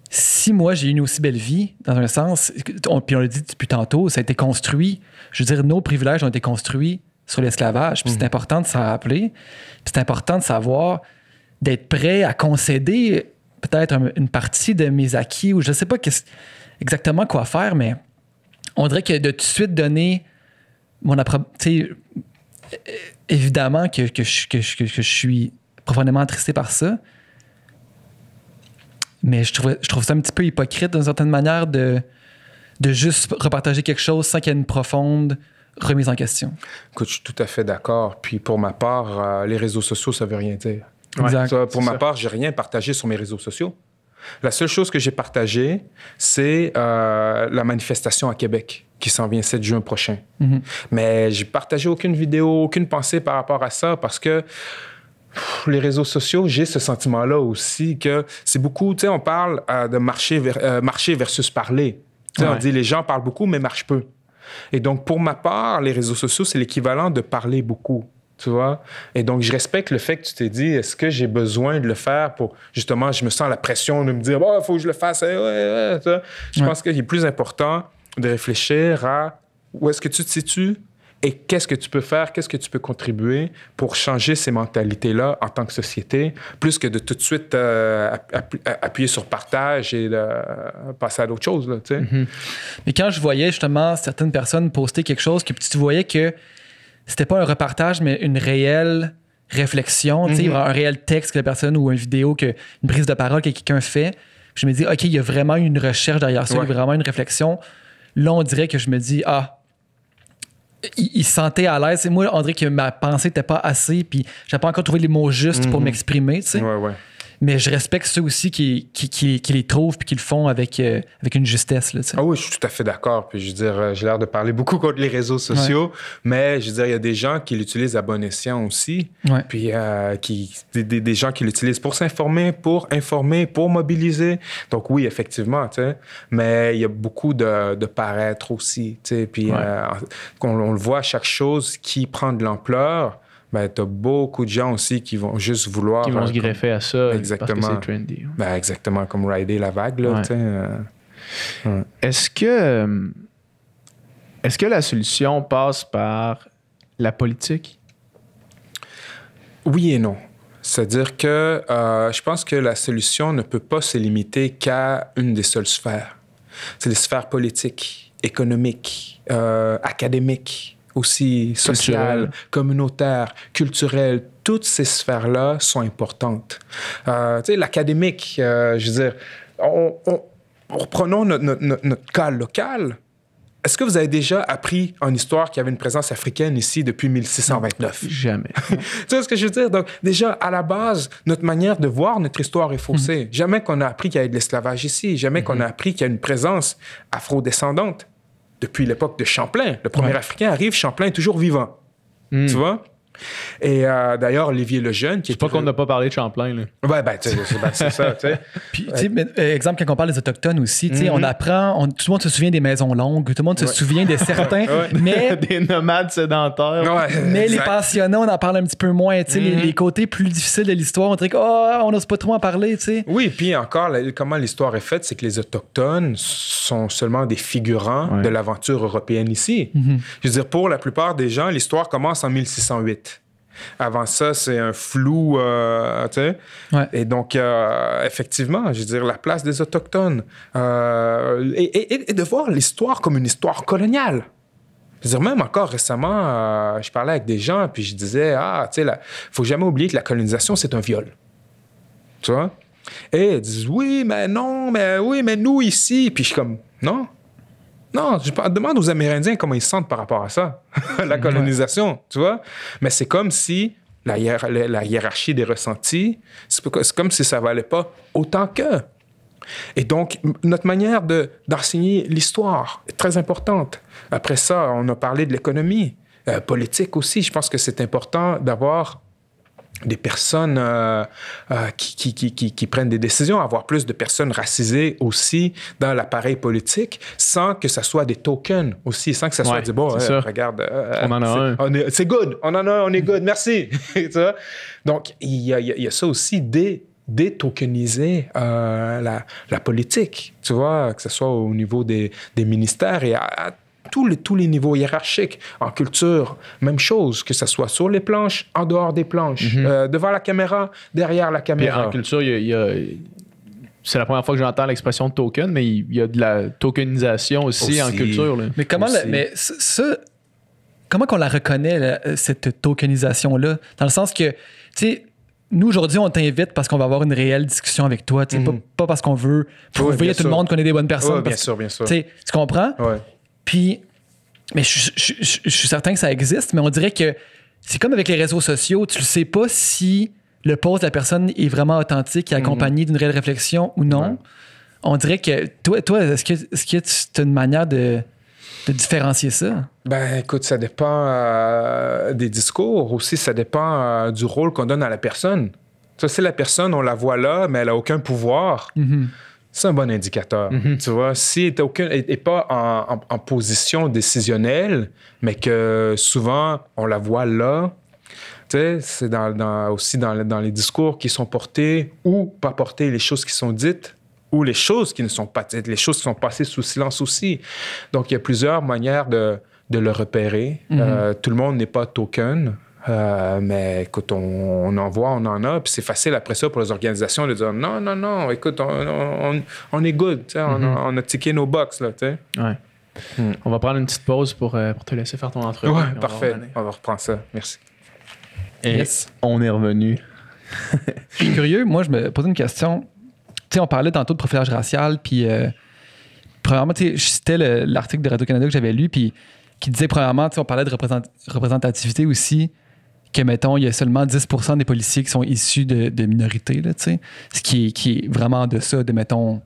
si moi j'ai une aussi belle vie, dans un sens, puis on l'a dit depuis tantôt, ça a été construit, je veux dire, nos privilèges ont été construits sur l'esclavage, puis c'est mm. important de s'en rappeler, puis c'est important de savoir, d'être prêt à concéder peut-être une partie de mes acquis, ou je sais pas exactement quoi faire, mais on dirait que de tout de suite donner mon approbation, évidemment que, je, que, je, que, je suis profondément attristé par ça, mais je trouve, ça un petit peu hypocrite d'une certaine manière de, de juste repartager quelque chose sans qu'il y ait une profonde remise en question. Écoute, je suis tout à fait d'accord. Puis pour ma part, euh, les réseaux sociaux, ça veut rien dire. pour ma part, j'ai rien partagé sur mes réseaux sociaux. La seule chose que j'ai partagée, c'est euh, la manifestation à Québec qui s'en vient 7 juin prochain. Mhm. Mais j'ai partagé aucune vidéo, aucune pensée par rapport à ça parce que les réseaux sociaux, j'ai ce sentiment-là aussi que c'est beaucoup, tu sais, on parle euh, de euh, marcher versus parler. Tu On dit les gens parlent beaucoup, mais marchent peu. Et donc, pour ma part, les réseaux sociaux, c'est l'équivalent de parler beaucoup. Tu vois? Et donc, je respecte le fait que tu t'es dit, est-ce que j'ai besoin de le faire pour, justement, je me sens la pression de me dire, il oh, faut que je le fasse. je pense qu'il est plus important de réfléchir à où est-ce que tu te situes, et qu'est-ce que tu peux faire, qu'est-ce que tu peux contribuer pour changer ces mentalités-là en tant que société, plus que de tout de suite euh, appuyer sur partage et euh, passer à d'autres choses. Là, mm-hmm. Mais quand je voyais justement certaines personnes poster quelque chose, que tu voyais que c'était pas un repartage, mais une réelle réflexion, mm-hmm. un réel texte que la personne ou une vidéo, que, une prise de parole que quelqu'un fait, je me dis, OK, il y a vraiment une recherche derrière ça, il y a vraiment une réflexion. Là, on dirait que je me dis, ah, il, sentait à l'aise. C'est moi, André que ma pensée n'était pas assez, puis j'avais pas encore trouvé les mots justes pour mhm. m'exprimer, tu sais mais je respecte ceux aussi qui, qui, les trouvent puis qui le font avec, euh, avec une justesse. Là, ah oui, je suis tout à fait d'accord. Puis je veux dire, euh, j'ai l'air de parler beaucoup contre les réseaux sociaux, mais je veux dire, il y a des gens qui l'utilisent à bon escient aussi. Puis euh, qui, des, des, gens qui l'utilisent pour s'informer, pour informer, pour mobiliser. Donc oui, effectivement, tu sais, mais il y a beaucoup de, de paraître aussi. Tu sais, puis on, le voit, chaque chose qui prend de l'ampleur, ben, tu as beaucoup de gens aussi qui vont juste vouloir. Qui vont se greffer à ça exactement. parce que c'est trendy. Ben, exactement, comme rider la vague. Là, euh, Est-ce que. Est-ce que la solution passe par la politique? Oui et non. C'est-à-dire que euh, je pense que la solution ne peut pas se limiter qu'à une des seules sphères. C'est les sphères politiques, économiques, euh, académiques aussi sociale communautaire, culturel, toutes ces sphères-là sont importantes. Euh, tu sais, l'académique, euh, je veux dire, on, reprenons notre, cas local. Est-ce que vous avez déjà appris en histoire qu'il y avait une présence africaine ici depuis 1629? Jamais. tu vois ce que je veux dire? Donc, déjà, à la base, notre manière de voir notre histoire est faussée. Mhm. Jamais qu'on a appris qu'il y avait de l'esclavage ici. Jamais mhm. qu'on a appris qu'il y a une présence afrodescendante depuis l'époque de Champlain. Le premier Africain arrive, Champlain est toujours vivant. Hmm. Tu vois et euh, d'ailleurs, Olivier Lejeune, qui est. pas qu'on n'a pas parlé de Champlain, Ouais, ben, ben, c'est ça, tu sais. Puis, tu sais, exemple, quand on parle des Autochtones aussi, tu sais, on mhm. apprend, tout le monde se souvient des maisons longues, tout le monde se souvient de certains, mais. des nomades sédentaires. mais les passionnés, on en parle un petit peu moins, tu sais, les, mhm. côtés plus difficiles de l'histoire, on dirait que, oh, on n'ose pas trop en parler, tu sais. Oui, puis encore, comment l'histoire est faite, c'est que les Autochtones sont seulement des figurants de l'aventure européenne ici. Mhm. Je veux dire, pour la plupart des gens, l'histoire commence en 1608. Avant ça, c'est un flou, euh, tu sais. Et donc, euh, effectivement, je veux dire, la place des Autochtones euh, et, de voir l'histoire comme une histoire coloniale. Je veux dire, même encore récemment, je parlais avec des gens, puis je disais, ah, tu sais, faut jamais oublier que la colonisation, c'est un viol. Tu vois? Et ils disent, oui, mais non, mais oui, mais nous ici. Puis je suis comme, non, non, je demande aux Amérindiens comment ils se sentent par rapport à ça, la colonisation, tu vois. Mais c'est comme si la, hiérarchie des ressentis, c'est comme si ça valait pas autant qu'eux. Et donc, notre manière d'enseigner l'histoire est très importante. Après ça, on a parlé de l'économie. Euh, politique aussi, je pense que c'est important d'avoir des personnes euh, euh, qui, qui, qui, qui, prennent des décisions, avoir plus de personnes racisées aussi dans l'appareil politique, sans que ça soit des tokens aussi, sans que ça soit du bon, euh, regarde, on en a un. C'est good, on en a un, on est good, merci. Donc, il y, y a, ça aussi des détokeniser la, la, politique, tu vois, que ce soit au niveau des, des ministères et à tous les, tous les niveaux hiérarchiques. En culture, même chose, que ce soit sur les planches, en dehors des planches, mhm. euh, devant la caméra, derrière la caméra. en culture, c'est la première fois que j'entends l'expression token, mais il y a de la tokenisation aussi, en culture. Mais comment, mais ce comment qu'on la reconnaît cette tokenisation là, dans le sens que, tu sais. Nous, aujourd'hui, on t'invite parce qu'on va avoir une réelle discussion avec toi. tu sais Pas, mhm. parce qu'on veut Pour oui, tout le monde qu'on est des bonnes personnes. bien sûr, bien sûr. Tu comprends? Oui. Puis, mais je, suis certain que ça existe, mais on dirait que c'est comme avec les réseaux sociaux, tu ne sais pas si le poste de la personne est vraiment authentique et mhm. accompagné d'une réelle réflexion ou non. On dirait que toi, toi est-ce que, -ce tu as une manière de, différencier ça? Ben, écoute, ça dépend euh, des discours aussi, ça dépend euh, du rôle qu'on donne à la personne. Ça, c'est la personne, on la voit là, mais elle n'a aucun pouvoir. Mhm c'est un bon indicateur. Mm-hmm. Tu vois, si tu n'es pas en, en, position décisionnelle, mais que souvent on la voit là, c'est dans, dans, aussi dans, dans, les discours qui sont portés ou pas portés, les choses qui sont dites ou les choses qui ne sont pas dites, les choses qui sont passées sous silence aussi. Donc, il y a plusieurs manières de, de le repérer. Mm-hmm. Euh, tout le monde n'est pas token. Euh, mais écoute, on, en voit, on en a, puis c'est facile après ça pour les organisations de dire non, non, non, écoute, on, on, est good, mhm. on, a tiqué nos box, là, Ouais. Hmm. On va prendre une petite pause pour, euh, pour te laisser faire ton entrevue. Ouais, parfait. on va, reprendre ça. Merci. Et on est revenu. curieux, moi, je me posais une question. Tu sais, on parlait tantôt de profilage racial, puis euh, premièrement, tu je l'article de Radio-Canada que j'avais lu, puis qui disait, premièrement, tu sais, on parlait de représentativité aussi que, mettons, il y a seulement 10 des policiers qui sont issus de, minorités, là, ce qui est, qui est vraiment de ça, de, mettons,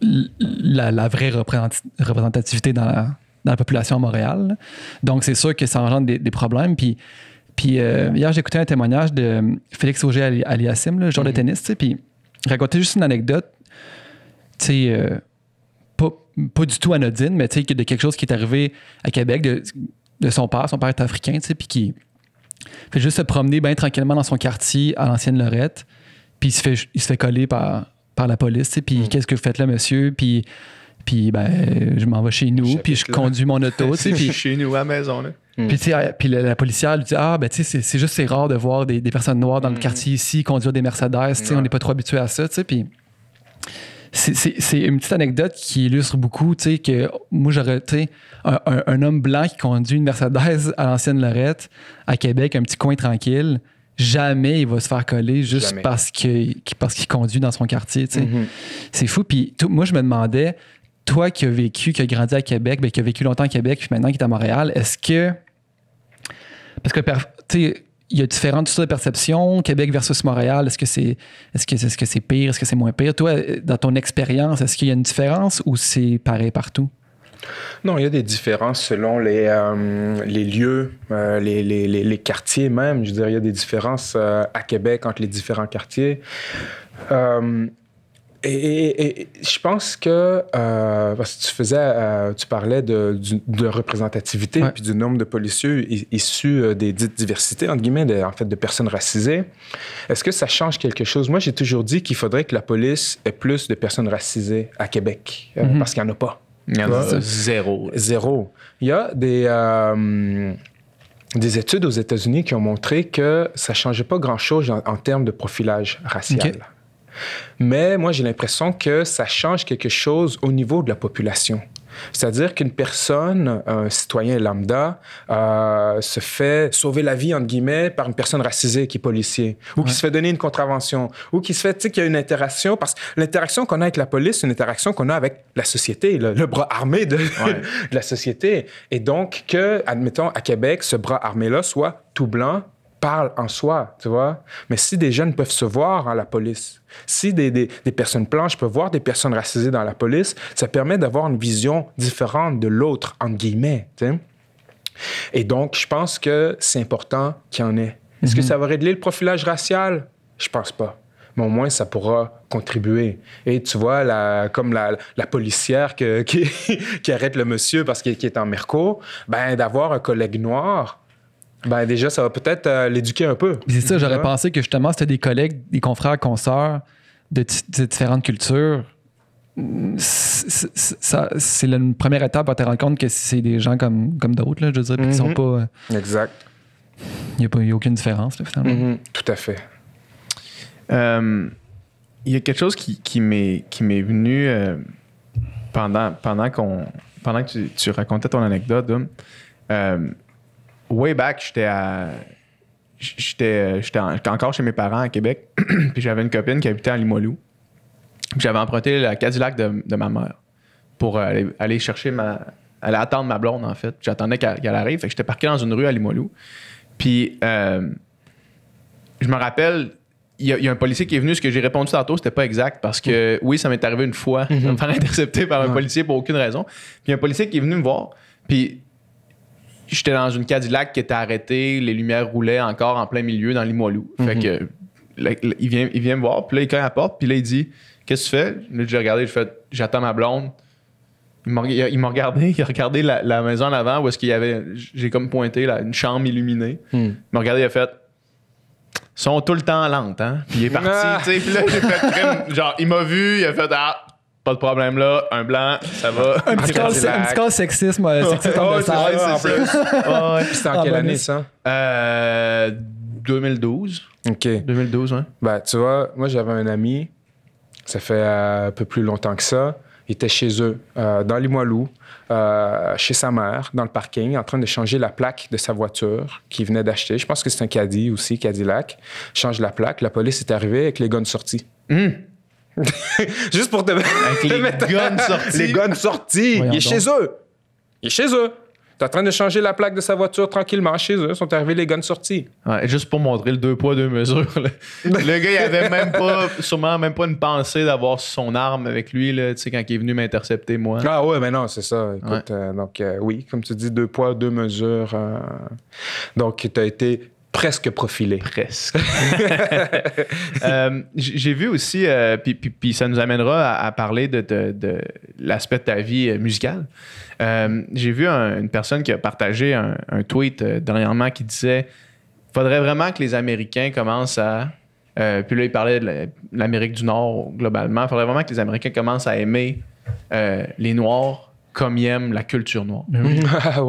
la, vraie représentativité dans la, population à Montréal. Donc, c'est sûr que ça engendre des, problèmes. Puis, puis euh, hier hier, écouté un témoignage de euh, Félix Auger Aliassim, le joueur de mm-hmm. tennis, puis il racontait juste une anecdote, tu euh, pas, du tout anodine, mais de quelque chose qui est arrivé à Québec, de, son père, son père est africain, tu sais, puis qui fait juste se promener bien tranquillement dans son quartier à l'ancienne Lorette. Puis il se fait, il fait coller par, par la police. Puis mm. qu'est-ce que vous faites là, monsieur? Puis puis ben, je m'en vais chez nous, puis je conduis mon auto. puis chez nous, à la maison. Là. Mm. Puis, la, policière lui dit Ah, ben, tu sais, c'est juste c'est rare de voir des, personnes noires dans le mm. quartier ici conduire des Mercedes. On n'est pas trop habitué à ça. Puis c'est une petite anecdote qui illustre beaucoup, tu sais, que moi, j'aurais, un, homme blanc qui conduit une Mercedes à l'ancienne Lorette, à Québec, un petit coin tranquille, jamais il va se faire coller juste parce qu'il parce qu'il conduit dans son quartier, tu sais. Mm-hmm. C'est fou. Puis moi, je me demandais, toi qui as vécu, qui as grandi à Québec, ben, qui as vécu longtemps à Québec, puis maintenant qui est à Montréal, est-ce que... Parce que, tu il y a différentes sortes de perceptions. Québec versus Montréal, est-ce que c'est est-ce que, est-ce que c'est pire, est-ce que c'est moins pire? Toi, dans ton expérience, est-ce qu'il y a une différence ou c'est pareil partout? Non, il y a des différences selon les, euh, lieux, euh, les, quartiers même. Je veux dire, il y a des différences euh, à Québec entre les différents quartiers. Et, je pense que, euh, parce que tu faisais, euh, tu parlais de, représentativité et puis du nombre de policiers issus euh, des dites diversités, entre guillemets, de, en fait, de personnes racisées. Est-ce que ça change quelque chose? Moi, j'ai toujours dit qu'il faudrait que la police ait plus de personnes racisées à Québec, mm-hmm. parce qu'il n'y en a pas. Il y en a zéro. Zéro. Il y a des des études aux États-Unis qui ont montré que ça changeait pas grand-chose en, termes de profilage racial. Mais moi, j'ai l'impression que ça change quelque chose au niveau de la population. C'est-à-dire qu'une personne, un citoyen lambda, euh, se fait sauver la vie, entre guillemets, par une personne racisée qui est policier, ou qui se fait donner une contravention, ou qui se fait, tu sais, qu'il y a une interaction, parce que l'interaction qu'on a avec la police, c'est une interaction qu'on a avec la société, le, bras armé de, de la société. Et donc, que, admettons, à Québec, ce bras armé-là soit tout blanc, parle en soi, tu vois. Mais si des jeunes peuvent se voir à la police, si des, personnes blanches peuvent voir des personnes racisées dans la police, ça permet d'avoir une vision différente de l'autre, en guillemets, Et donc, je pense que c'est important qu'il y en ait. Est-ce que mhm. ça va régler le profilage racial? Je pense pas. Mais au moins, ça pourra contribuer. Et tu vois, comme la, policière qui, arrête le monsieur parce qu'il est en merco, ben, d'avoir un collègue noir ben déjà, ça va peut-être euh, l'éduquer un peu. C'est ça, j'aurais pensé que justement, c'était des collègues, des confrères, consœurs de, de différentes cultures. C'est la première étape à te rendre compte que c'est des gens comme, comme d'autres, je dirais, dire, mm sont mm-hmm. pas. Euh, exact. Il n'y a, aucune différence, finalement. Mm-hmm. Tout à fait. Il euh, y a quelque chose qui, qui m'est venu pendant, pendant, qu'on pendant que tu, tu, racontais ton anecdote way back, j'étais à. J'étais, encore chez mes parents à Québec, puis j'avais une copine qui habitait à Limoilou. j'avais emprunté la Cadillac de, ma mère pour euh, aller, chercher ma. aller attendre ma blonde, en fait. J'attendais qu'elle, arrive. Fait que j'étais parqué dans une rue à Limoilou. Puis euh, je me rappelle, il y, a un policier qui est venu. Ce que j'ai répondu tantôt, c'était pas exact parce que mm-hmm. oui, ça m'est arrivé une fois Je mm-hmm. me par un policier pour aucune raison. Puis il y a un policier qui est venu me voir. Puis j'étais dans une Cadillac qui était arrêtée, les lumières roulaient encore en plein milieu dans Limoilou. Fait mhm. que il, vient, me voir, puis là, il cogne la porte, puis là, il dit Qu'est-ce que tu fais Là, j'ai regardé, j'ai fait J'attends ma blonde. Il m'a regardé, il a regardé la, maison en avant où est-ce qu'il y avait, j'ai comme pointé, une chambre illuminée. Hmm. Il m'a regardé, il a fait sont tout le temps lentes, hein? Puis il est parti, ah. genre, il m'a vu, il a fait, ah, de problème là, un blanc, ça va. un petit call, un sexisme, euh, sexiste oh, c'était ah en, quelle année ça? 2012. Euh, OK. 2012, ouais. Ben, tu vois, moi j'avais un ami, ça fait euh, un peu plus longtemps que ça. Il était chez eux, dans Limoilou, euh, chez sa mère, dans le parking, en train de changer la plaque de sa voiture qu'il venait d'acheter. Je pense que c'est un caddie aussi, Cadillac. Change la plaque. La police est arrivée avec les guns sortis. Hmm. Juste pour te, Avec les guns sortis. Les guns sortis. Il est chez eux. Il est chez eux. T'es en train de changer la plaque de sa voiture tranquillement chez eux. Sont arrivés les guns sortis. juste pour montrer le deux poids, deux mesures. Le gars, il avait même pas, sûrement même pas une pensée d'avoir son arme avec lui, tu sais, quand il est venu m'intercepter, moi. Ah ouais, mais non, c'est ça. Écoute, euh, donc euh, oui, comme tu dis, deux poids, deux mesures. Euh. Donc, tu as été presque profilé. Presque. Euh, j'ai vu aussi, euh, puis, ça nous amènera à, parler de, l'aspect de ta vie euh, musicale. J'ai vu une personne qui a partagé un, tweet dernièrement qui disait faudrait vraiment que les Américains commencent à. puis là, il parlait de l'Amérique du Nord globalement. faudrait vraiment que les Américains commencent à aimer les Noirs comme ils aiment la culture noire. Ben ah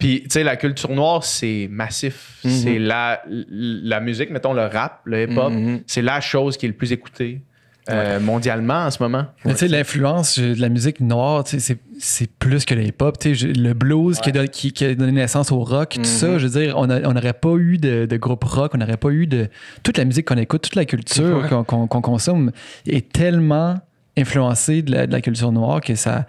puis, tu sais, la culture noire, c'est massif. Mhm. C'est la, la musique, mettons le rap, le hip-hop, mhm. c'est la chose qui est le plus écoutée. Euh, mondialement en ce moment. Tu sais, l'influence euh, de la musique noire, c'est plus que le hip-hop. Le blues qui, a, donné naissance au rock, tout ça, mhm. je veux dire, on n'aurait pas eu de, groupe rock, on n'aurait pas eu de. Toute la musique qu'on écoute, toute la culture qu'on consomme est tellement influencée de la culture noire que ça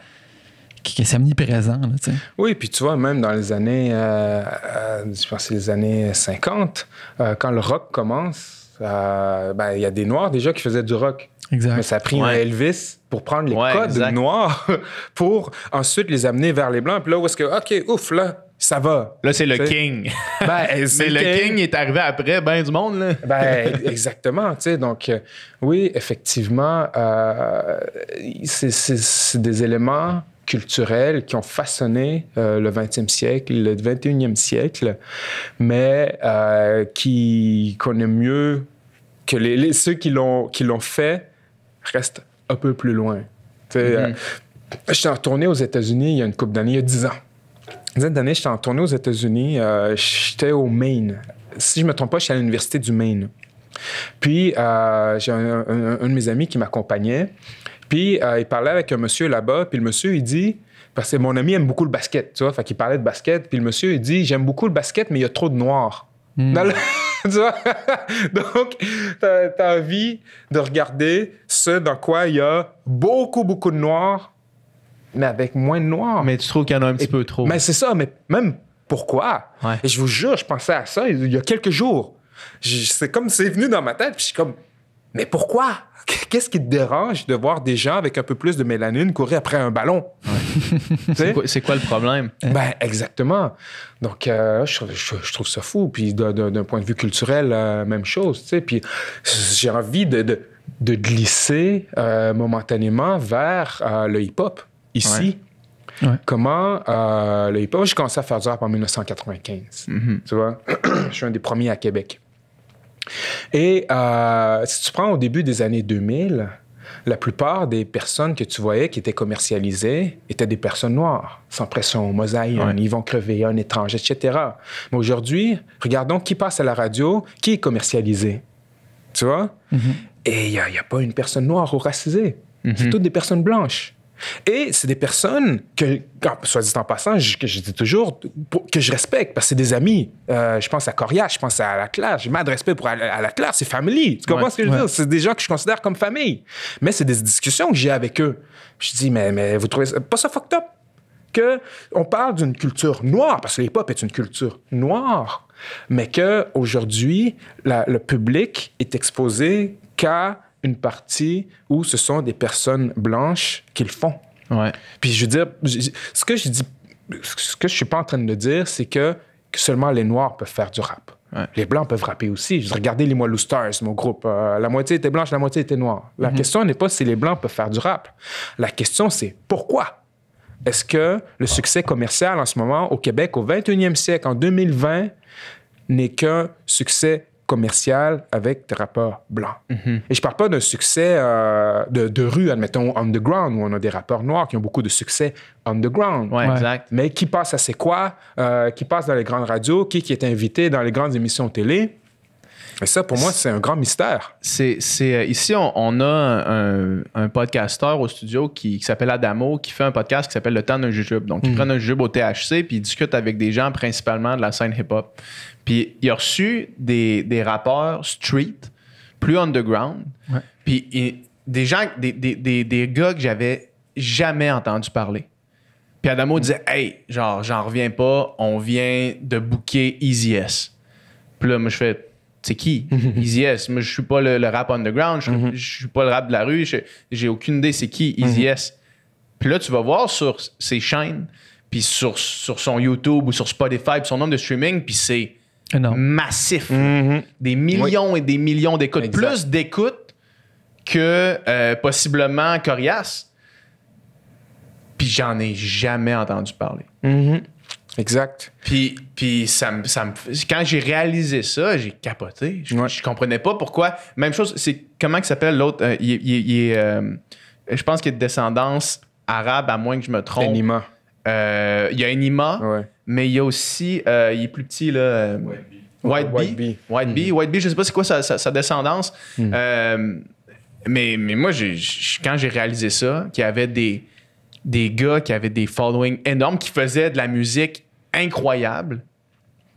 qui est omniprésent. Là, oui, puis tu vois, même dans les années, euh, euh, je pense les années 50, euh, quand le rock commence, ben, il y a des Noirs déjà qui faisaient du rock. Exact. Mais ça a pris un Elvis pour prendre les codes noirs pour ensuite les amener vers les blancs. Puis là, où est-ce que, OK, ouf, là, ça va. Là, c'est le king. Ben, mais le king. est arrivé après ben du monde. Là. ben, exactement. sais Donc, oui, effectivement, c'est des éléments culturelles qui ont façonné euh, le 20e siècle, le 21e siècle, mais euh, qui connaît mieux que les, ceux qui l'ont, fait restent un peu plus loin. je suis mhm. euh, en tournée aux États-Unis il y a une couple d'années, il y a dix ans. Une dizaine d'années, j'étais en tournée aux États-Unis, j'étais au Maine. Si je ne me trompe pas, j'étais à l'université du Maine. Puis, j'ai un, de mes amis qui m'accompagnait. Puis euh, il parlait avec un monsieur là-bas, puis le monsieur, il dit, parce que mon ami aime beaucoup le basket, tu vois, fait qu'il parlait de basket, puis le monsieur, il dit, j'aime beaucoup le basket, mais il y a trop de noir. Hmm. tu vois? Donc, t'as as envie de regarder ce dans quoi il y a beaucoup, beaucoup de noir, mais avec moins de noir. Mais tu trouves qu'il y en a un petit peu trop. Mais c'est ça, mais même pourquoi? Et je vous jure, je pensais à ça il y a quelques jours. C'est comme c'est venu dans ma tête, puis je suis comme, mais pourquoi? qu'est-ce qui te dérange de voir des gens avec un peu plus de mélanine courir après un ballon? c'est, quoi, le problème? Ben, exactement. Donc, euh, je, trouve ça fou. Puis d'un, point de vue culturel, euh, même chose. Puis j'ai envie de, glisser euh, momentanément vers le hip-hop ici. Comment le hip-hop... J'ai commencé à faire du rap en 1995. Mm-hmm. Tu vois? je suis un des premiers à Québec. Et euh, si tu prends au début des années 2000, la plupart des personnes que tu voyais qui étaient commercialisées étaient des personnes noires, sans pression, un ouais. Yvon un étranger, etc. Mais aujourd'hui, regardons qui passe à la radio, qui est commercialisé. Tu vois? Mm-hmm. Et il n'y a, pas une personne noire ou racisée. C'est mm-hmm. toutes des personnes blanches. Et c'est des personnes que, soit dit en passant, que je dis toujours, que je respecte, parce que c'est des amis. Euh, je pense à Coria, je pense à la classe. J'ai mal de respect pour à, la classe, c'est family. Tu comprends ce que je veux dire? C'est des gens que je considère comme famille. Mais c'est des discussions que j'ai avec eux. Je dis, mais, mais vous trouvez ça, pas ça fucked up? Que on parle d'une culture noire, parce que l'hip-hop est une culture noire, mais qu'aujourd'hui, le public est exposé qu'à une partie où ce sont des personnes blanches qui le font. Puis je veux dire, ce que je dis, ce que je suis pas en train de dire, c'est que, seulement les Noirs peuvent faire du rap. Les Blancs peuvent rapper aussi. Regardez regardais les Moilou Stars, mon groupe. Euh, la moitié était blanche, la moitié était noire. La mhm. question n'est pas si les Blancs peuvent faire du rap. La question, c'est pourquoi? Est-ce que le succès commercial en ce moment au Québec, au 21e siècle, en 2020, n'est qu'un succès commercial avec des rappeurs blancs. Mhm. Et je parle pas d'un succès euh, de, rue, admettons, underground, où on a des rappeurs noirs qui ont beaucoup de succès underground. Ouais, Exact. Mais qui passe à C'est quoi, euh, qui passe dans les grandes radios, qui, qui est invité dans les grandes émissions télé. Et ça, pour moi, c'est un grand mystère. C'est, euh, ici, on, a un, un podcasteur au studio qui, s'appelle Adamo, qui fait un podcast qui s'appelle Le temps d'un jujube. Donc, il mhm. prend un jujube au THC, puis il discute avec des gens principalement de la scène hip-hop. Puis il a reçu des, rappeurs street, plus underground. Puis des gens, des, gars que j'avais jamais entendu parler. Puis Adamo disait Hey, genre, j'en reviens pas, on vient de booker Easy Puis là, moi, je fais C'est qui Easy S Moi, je suis pas le, rap underground, mhm. je, suis pas le rap de la rue, j'ai aucune idée c'est qui Easy mhm. Puis là, tu vas voir sur ses chaînes, puis sur, sur son YouTube ou sur Spotify, puis son nombre de streaming, puis c'est massif. Mhm. Des millions et des millions d'écoutes. Plus d'écoutes que euh, possiblement Corias. Puis j'en ai jamais entendu parler. Mhm. Exact. Puis, puis ça, quand j'ai réalisé ça, j'ai capoté. Je, ne comprenais pas pourquoi. Même chose, c'est comment il s'appelle l'autre euh, euh, Je pense qu'il est de descendance arabe, à moins que je me trompe. il y a Enima. Ouais. Mais il y a aussi, euh, il est plus petit, là. Euh, White Bee. White, Bee. White mm-hmm. je sais pas c'est quoi sa, descendance. Mm. Euh, mais, mais moi, j'ai quand j'ai réalisé ça, qu'il y avait des, des gars qui avaient des followings énormes, qui faisaient de la musique incroyable,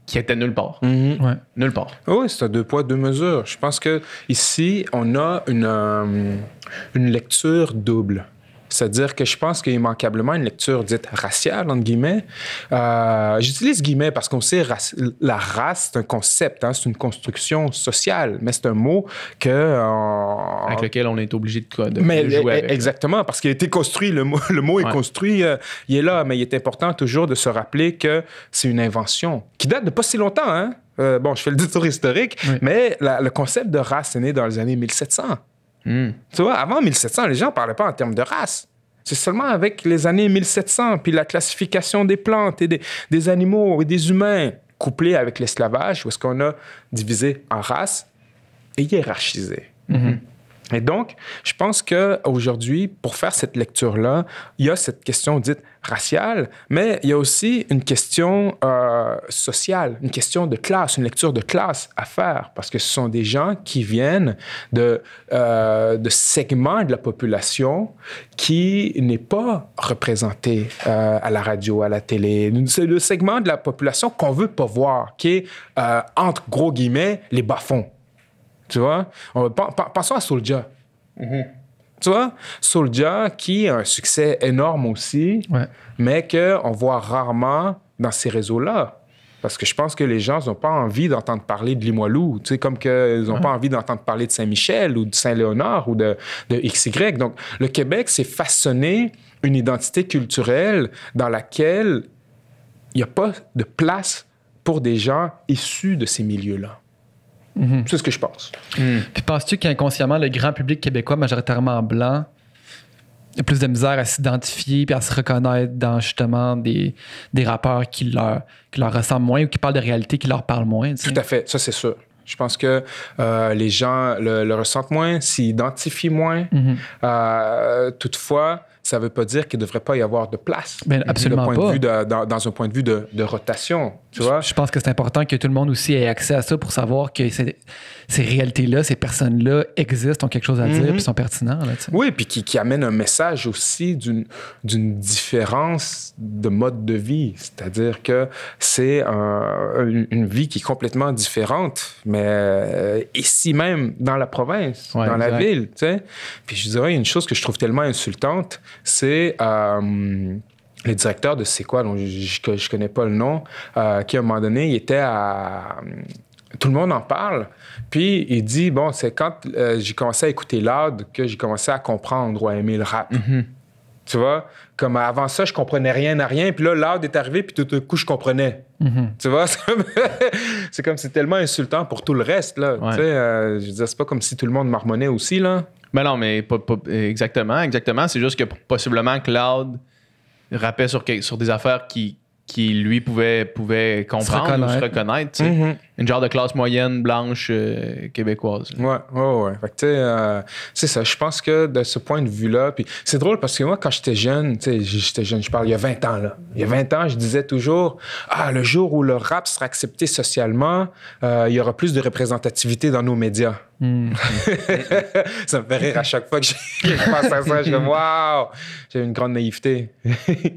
qui était nulle part. Mm-hmm. Nulle part. Ah oui, c'est à deux poids, deux mesures. Je pense que ici, on a une, une lecture double. C'est-à-dire que je pense qu'il y a immanquablement une lecture dite raciale, entre guillemets. Euh, j'utilise guillemets parce qu'on sait la race, c'est un concept, hein, c'est une construction sociale, mais c'est un mot que. Euh, avec lequel on est obligé de, mais, jouer e-, hein. Exactement, parce qu'il a été construit, le mot, le mot est construit, euh, il est là, mais il est important toujours de se rappeler que c'est une invention qui date de pas si longtemps, hein. bon, je fais le détour historique, mais le concept de race est né dans les années 1700. Hmm. Tu vois, avant 1700, les gens ne parlaient pas en termes de race. C'est seulement avec les années 1700, puis la classification des plantes et des, animaux et des humains, couplé avec l'esclavage, où est-ce qu'on a divisé en races et hiérarchisé. Mhm. Et donc, je pense qu'aujourd'hui, pour faire cette lecture-là, il y a cette question dite raciale, mais il y a aussi une question euh, sociale, une question de classe, une lecture de classe à faire, parce que ce sont des gens qui viennent de, euh, de segments de la population qui n'est pas représenté euh, à la radio, à la télé. C'est le segment de la population qu'on veut pas voir, qui est, entre gros guillemets, les bas-fonds. Tu vois? On, à Soulja. Mm-hmm. Tu vois? Soulja, qui a un succès énorme aussi, mais mais qu'on voit rarement dans ces réseaux-là. Parce que je pense que les gens n'ont pas envie d'entendre parler de Limoilou, tu sais, comme qu'ils n'ont pas envie d'entendre parler de Saint-Michel ou de Saint-Léonard ou de, de, XY. Donc, le Québec s'est façonné une identité culturelle dans laquelle il n'y a pas de place pour des gens issus de ces milieux-là. Mhm. C'est ce que je pense. Hmm. Puis penses-tu qu'inconsciemment, le grand public québécois, majoritairement blanc, a plus de misère à s'identifier et à se reconnaître dans justement des, des rappeurs qui leur, qui ressemblent moins ou qui parlent de réalité qui leur parlent moins? Tout à fait, ça c'est sûr. Je pense que euh, les gens le, ressentent moins, s'identifient moins. Mhm. Euh, toutefois, ça ne veut pas dire qu'il ne devrait pas y avoir de place. Mais absolument dans, un point de vue de, rotation, tu je, vois. Je pense que c'est important que tout le monde aussi ait accès à ça pour savoir que c'est ces réalités-là, ces personnes-là existent, ont quelque chose à dire, mhm. puis sont pertinents. Là, oui, puis qui, qui amènent un message aussi d'une différence de mode de vie. C'est-à-dire que c'est une vie qui est complètement différente, mais euh, ici même, dans la province, dans la ville. Puis je dirais, une chose que je trouve tellement insultante, c'est... Euh, le directeur de C'est quoi, dont je ne connais pas le nom, euh, qui à un moment donné, il était à, tout le monde en parle. Puis il dit, bon, c'est quand euh, j'ai commencé à écouter Loud que j'ai commencé à comprendre ou à aimer le rap. Mhm. Tu vois, comme avant ça, je comprenais rien à rien. Puis là, Loud est arrivé, puis tout d'un coup, je comprenais. Mhm. Tu vois, c'est comme c'est tellement insultant pour tout le reste. Là. Tu sais, euh, je c'est pas comme si tout le monde marmonnait aussi. là. Mais ben non, mais pas, exactement. Exactement. C'est juste que possiblement Cloud rappait sur, sur des affaires qui, qui lui pouvait, pouvait comprendre ou se reconnaître. Mm-hmm. Une genre de classe moyenne blanche euh, québécoise. Ouais, ouais, ouais. Euh, c'est ça. Je pense que de ce point de vue-là, c'est drôle parce que moi, quand j'étais jeune, j'étais jeune, je parle il y a 20 ans, là. Il y a 20 ans, je disais toujours, ah, le jour où le rap sera accepté socialement, euh, il y aura plus de représentativité dans nos médias. Hmm. ça me fait rire à chaque fois que je pense à ça. Je waouh, j'ai une grande naïveté.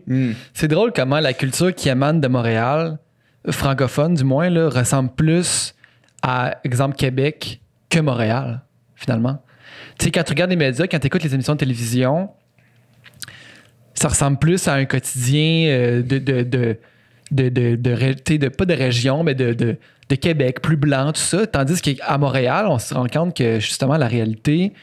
Hmm. C'est drôle comment la culture qui émane de Montréal, francophone du moins, ressemble plus à, exemple, Québec que Montréal, finalement. Tu sais, quand tu regardes les médias, quand tu écoutes les émissions de télévision, ça ressemble plus à un quotidien euh, de, de de, de, de, de, pas de région, mais de, Québec, plus blanc, tout ça. Tandis qu'à Montréal, on se rend compte que justement la réalité,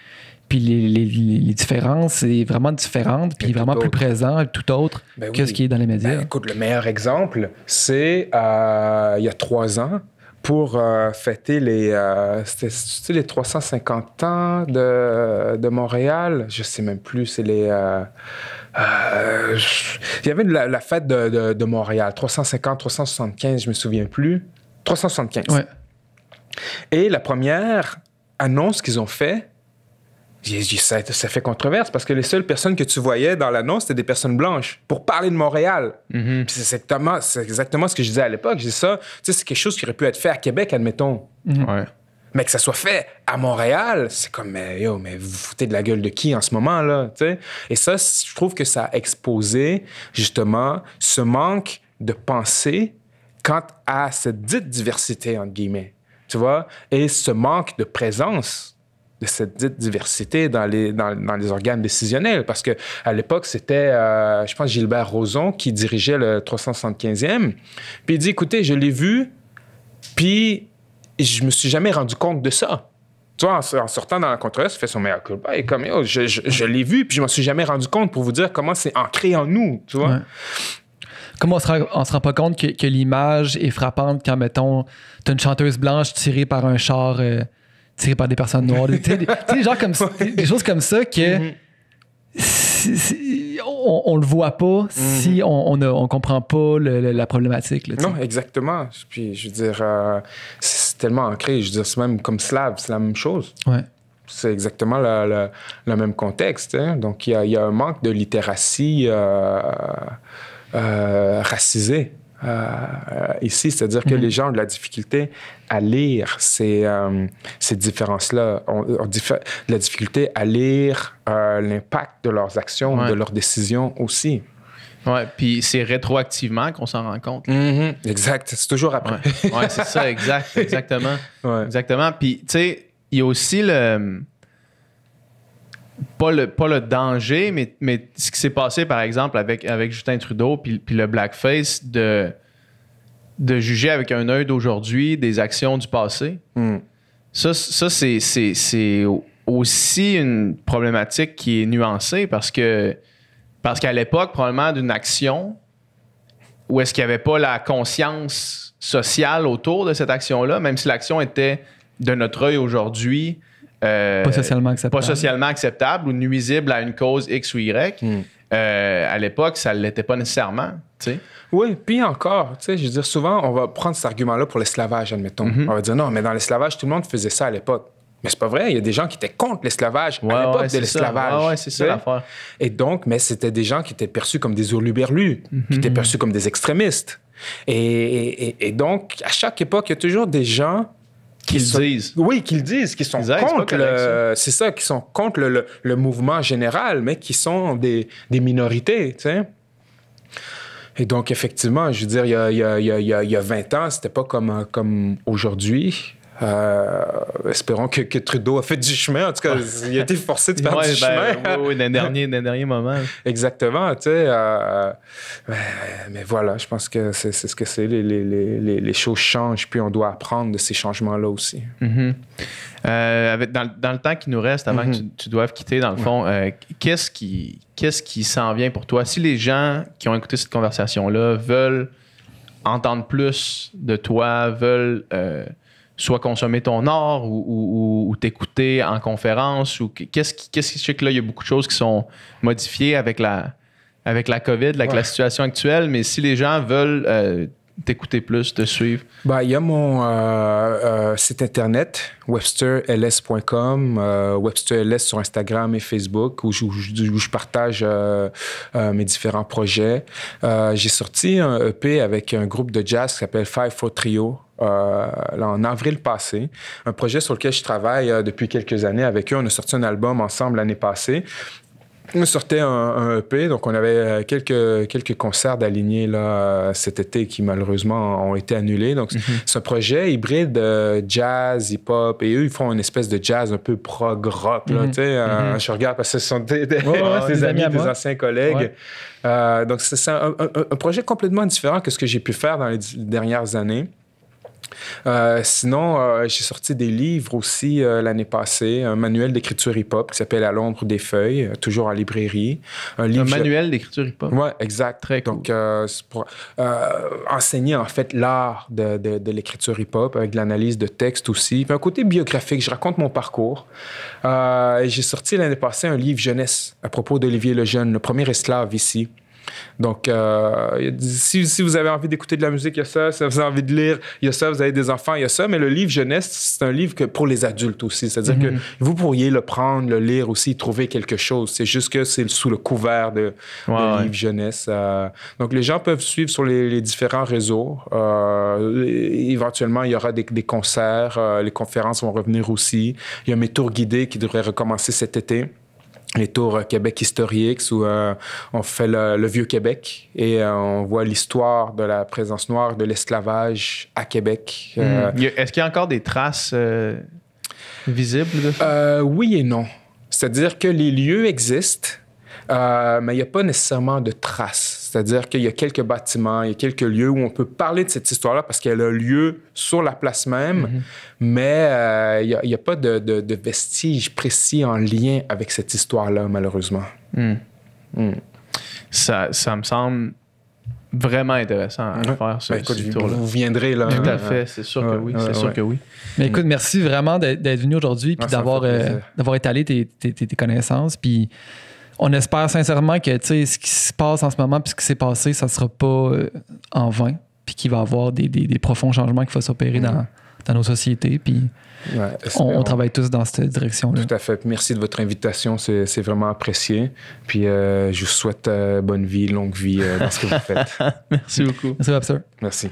puis les, différences, c'est vraiment différente, puis vraiment plus présent, tout autre ben que ce qui est dans les médias. Ben, écoute, le meilleur exemple, c'est euh, il y a trois ans, pour euh, fêter les, euh, les 350 ans de, Montréal. Je sais même plus, c'est les. Euh, il y avait la, fête de, Montréal, 350, 375, je me souviens plus. 375. Et la première annonce qu'ils ont faite, ça, ça, fait controverse parce que les seules personnes que tu voyais dans l'annonce, c'était des personnes blanches pour parler de Montréal. Mm-hmm. C'est exactement, ce que je disais à l'époque. Je ça, c'est quelque chose qui aurait pu être fait à Québec, admettons. Mm-hmm mais que ça soit fait à Montréal, c'est comme, mais yo, mais vous foutez de la gueule de qui en ce moment, là, tu sais? Et ça, je trouve que ça a exposé, justement, ce manque de pensée quant à cette dite diversité, entre guillemets, tu vois, et ce manque de présence de cette dite diversité dans les, dans, dans les organes décisionnels. Parce qu'à l'époque, c'était, euh, je pense, Gilbert Rozon qui dirigeait le 375e. Puis il dit, écoutez, je l'ai vu, puis et je me suis jamais rendu compte de ça. Tu vois, en, sortant dans la controverse, fait son meilleur culpa et comme, yo, je, je, l'ai vu, puis je m'en suis jamais rendu compte pour vous dire comment c'est ancré en nous, tu vois. Comment on se, rend, se pas compte que, que l'image est frappante quand, mettons, t'as une chanteuse blanche tirée par un char, euh, tirée par des personnes noires, tu sais, des, comme, ça des choses comme ça que... Mm-hmm. on, le voit pas mm-hmm. si on, on, comprend pas la problématique. non, exactement. Puis je veux dire, euh, tellement ancré. Je veux dire, c'est même comme slave, c'est la même chose. C'est exactement le, même contexte. Hein. Donc, il y, a un manque de littératie euh, euh, racisée. Euh, ici, c'est-à-dire que mhm. les gens ont de la difficulté à lire ces, ces différences-là, ont, de la difficulté à lire l'impact de leurs actions, de leurs décisions aussi. Oui, puis c'est rétroactivement qu'on s'en rend compte. Mm-hmm. Exact, c'est toujours après. Oui, c'est ça, exact, exactement. Exactement. Puis, tu sais, il y a aussi le. Pas le, pas le danger, mais, mais ce qui s'est passé, par exemple, avec, avec Justin Trudeau puis, le blackface, de, de juger avec un œil d'aujourd'hui des actions du passé. Mm. Ça, c'est, c'est aussi une problématique qui est nuancée parce que parce qu'à l'époque, probablement d'une action où est-ce qu'il n'y avait pas la conscience sociale autour de cette action-là, même si l'action était de notre œil aujourd'hui. Euh, pas socialement acceptable. ou nuisible à une cause X ou Y. Hmm. Euh, à l'époque, ça ne l'était pas nécessairement. Oui, puis encore, je veux dire, souvent, on va prendre cet argument-là pour l'esclavage, admettons. Mm-hmm. On va dire non, mais dans l'esclavage, tout le monde faisait ça à l'époque. Mais c'est pas vrai. Il y a des gens qui étaient contre l'esclavage à l'époque de l'esclavage. Ouais, c'est ça l'affaire. Et donc, mais c'était des gens qui étaient perçus comme des hurluberlus, mhm. qui étaient perçus comme des extrémistes. Et, et, donc, à chaque époque, il y a toujours des gens qui le disent. Oui, qui le disent, qui sont contre le. C'est ça, qui sont contre le, le, mouvement général, mais qui sont des, des minorités, tu sais. Et donc, effectivement, je veux dire, il y a, il y a, il y a, 20 ans, c'était pas comme, comme aujourd'hui. Euh, espérons que, Trudeau a fait du chemin. En tout cas, il a été forcé de faire du ben, chemin. Oui, dernier, dernier, moment. Exactement, tu sais. Euh, mais, voilà, je pense que c'est ce que c'est. Les, choses changent, puis on doit apprendre de ces changements-là aussi. Mm-hmm. Euh, dans, le temps qui nous reste, avant que mm-hmm. tu, doives quitter, dans le fond, qu'est-ce qui qu'est-ce qui s'en vient pour toi? Si les gens qui ont écouté cette conversation-là veulent entendre plus de toi, veulent soit consommer ton art ou, t'écouter en conférence ou qu'est-ce qui, qu'est-ce que là il y a beaucoup de choses qui sont modifiées avec la avec la COVID, avec la situation actuelle, mais si les gens veulent euh, t'écouter plus, te suivre? Ben, il y a mon euh, euh, site internet, websterls.com, websterls euh, sur Instagram et Facebook, où je, partage mes différents projets. J'ai sorti un EP avec un groupe de jazz qui s'appelle Five for Trio. en avril passé, un projet sur lequel je travaille depuis quelques années avec eux. On a sorti un album ensemble l'année passée on sortait un, EP, donc on avait euh, quelques, concerts d'alignés là euh, cet été qui malheureusement ont été annulés. Donc mhm. c'est un projet hybride euh, jazz, hip-hop, et eux ils font une espèce de jazz un peu prog rock. Mhm. Mhm. Je regarde parce que ce sont des, amis, des anciens collègues. donc c'est un, projet complètement différent que ce que j'ai pu faire dans les dernières années. Euh, sinon, euh, j'ai sorti des livres aussi euh, l'année passée, un manuel d'écriture hip-hop qui s'appelle À l'ombre des feuilles, toujours en librairie. Un, manuel d'écriture hip-hop. Oui, exact. Très Donc, pour enseigner en fait l'art de, l'écriture hip-hop avec de l'analyse de texte aussi. Puis un côté biographique, je raconte mon parcours. j'ai sorti l'année passée un livre jeunesse à propos d'Olivier Lejeune, le premier esclave ici. Donc, euh, si, vous avez envie d'écouter de la musique, il y a ça. Si vous avez envie de lire, il y a ça. Vous avez des enfants, il y a ça. Mais le livre jeunesse, c'est un livre que pour les adultes aussi. C'est-à-dire que mm-hmm. vous pourriez le prendre, le lire aussi, trouver quelque chose. C'est juste que c'est sous le couvert de, livre jeunesse. Euh, donc, les gens peuvent suivre sur les, différents réseaux. Euh, éventuellement, il y aura des, des concerts. les conférences vont revenir aussi. Il y a mes tours guidés qui devraient recommencer cet été les tours euh, Québec historiques où euh, on fait le, vieux Québec et euh, on voit l'histoire de la présence noire, de l'esclavage à Québec. Hmm. Est-ce qu'il y a encore des traces visibles oui et non. C'est-à-dire que les lieux existent, mais il n'y a pas nécessairement de traces. C'est-à-dire qu'il y a quelques bâtiments, il y a quelques lieux où on peut parler de cette histoire-là parce qu'elle a lieu sur la place même, mhm. mais euh, il n'y a, pas de, vestige vestiges précis en lien avec cette histoire-là, malheureusement. Hmm. Hmm. Ça, me semble vraiment intéressant à faire ce, ben écoute, Vous viendrez là. Tout à hein. fait, c'est sûr que oui. c'est sûr que oui. Mais écoute, merci vraiment d'être venu aujourd'hui ah, et euh, d'avoir étalé tes, connaissances. Puis on espère sincèrement que ce qui se passe en ce moment puis ce qui s'est passé, ça sera pas euh, en vain, puis qu'il va y avoir des, profonds changements qui vont s'opérer mm. dans, nos sociétés. Puis on, travaille tous dans cette direction-là. Tout à fait. Merci de votre invitation. C'est vraiment apprécié. Puis euh, je vous souhaite euh, bonne vie, longue vie dans ce que vous faites. Merci beaucoup. Merci, Merci.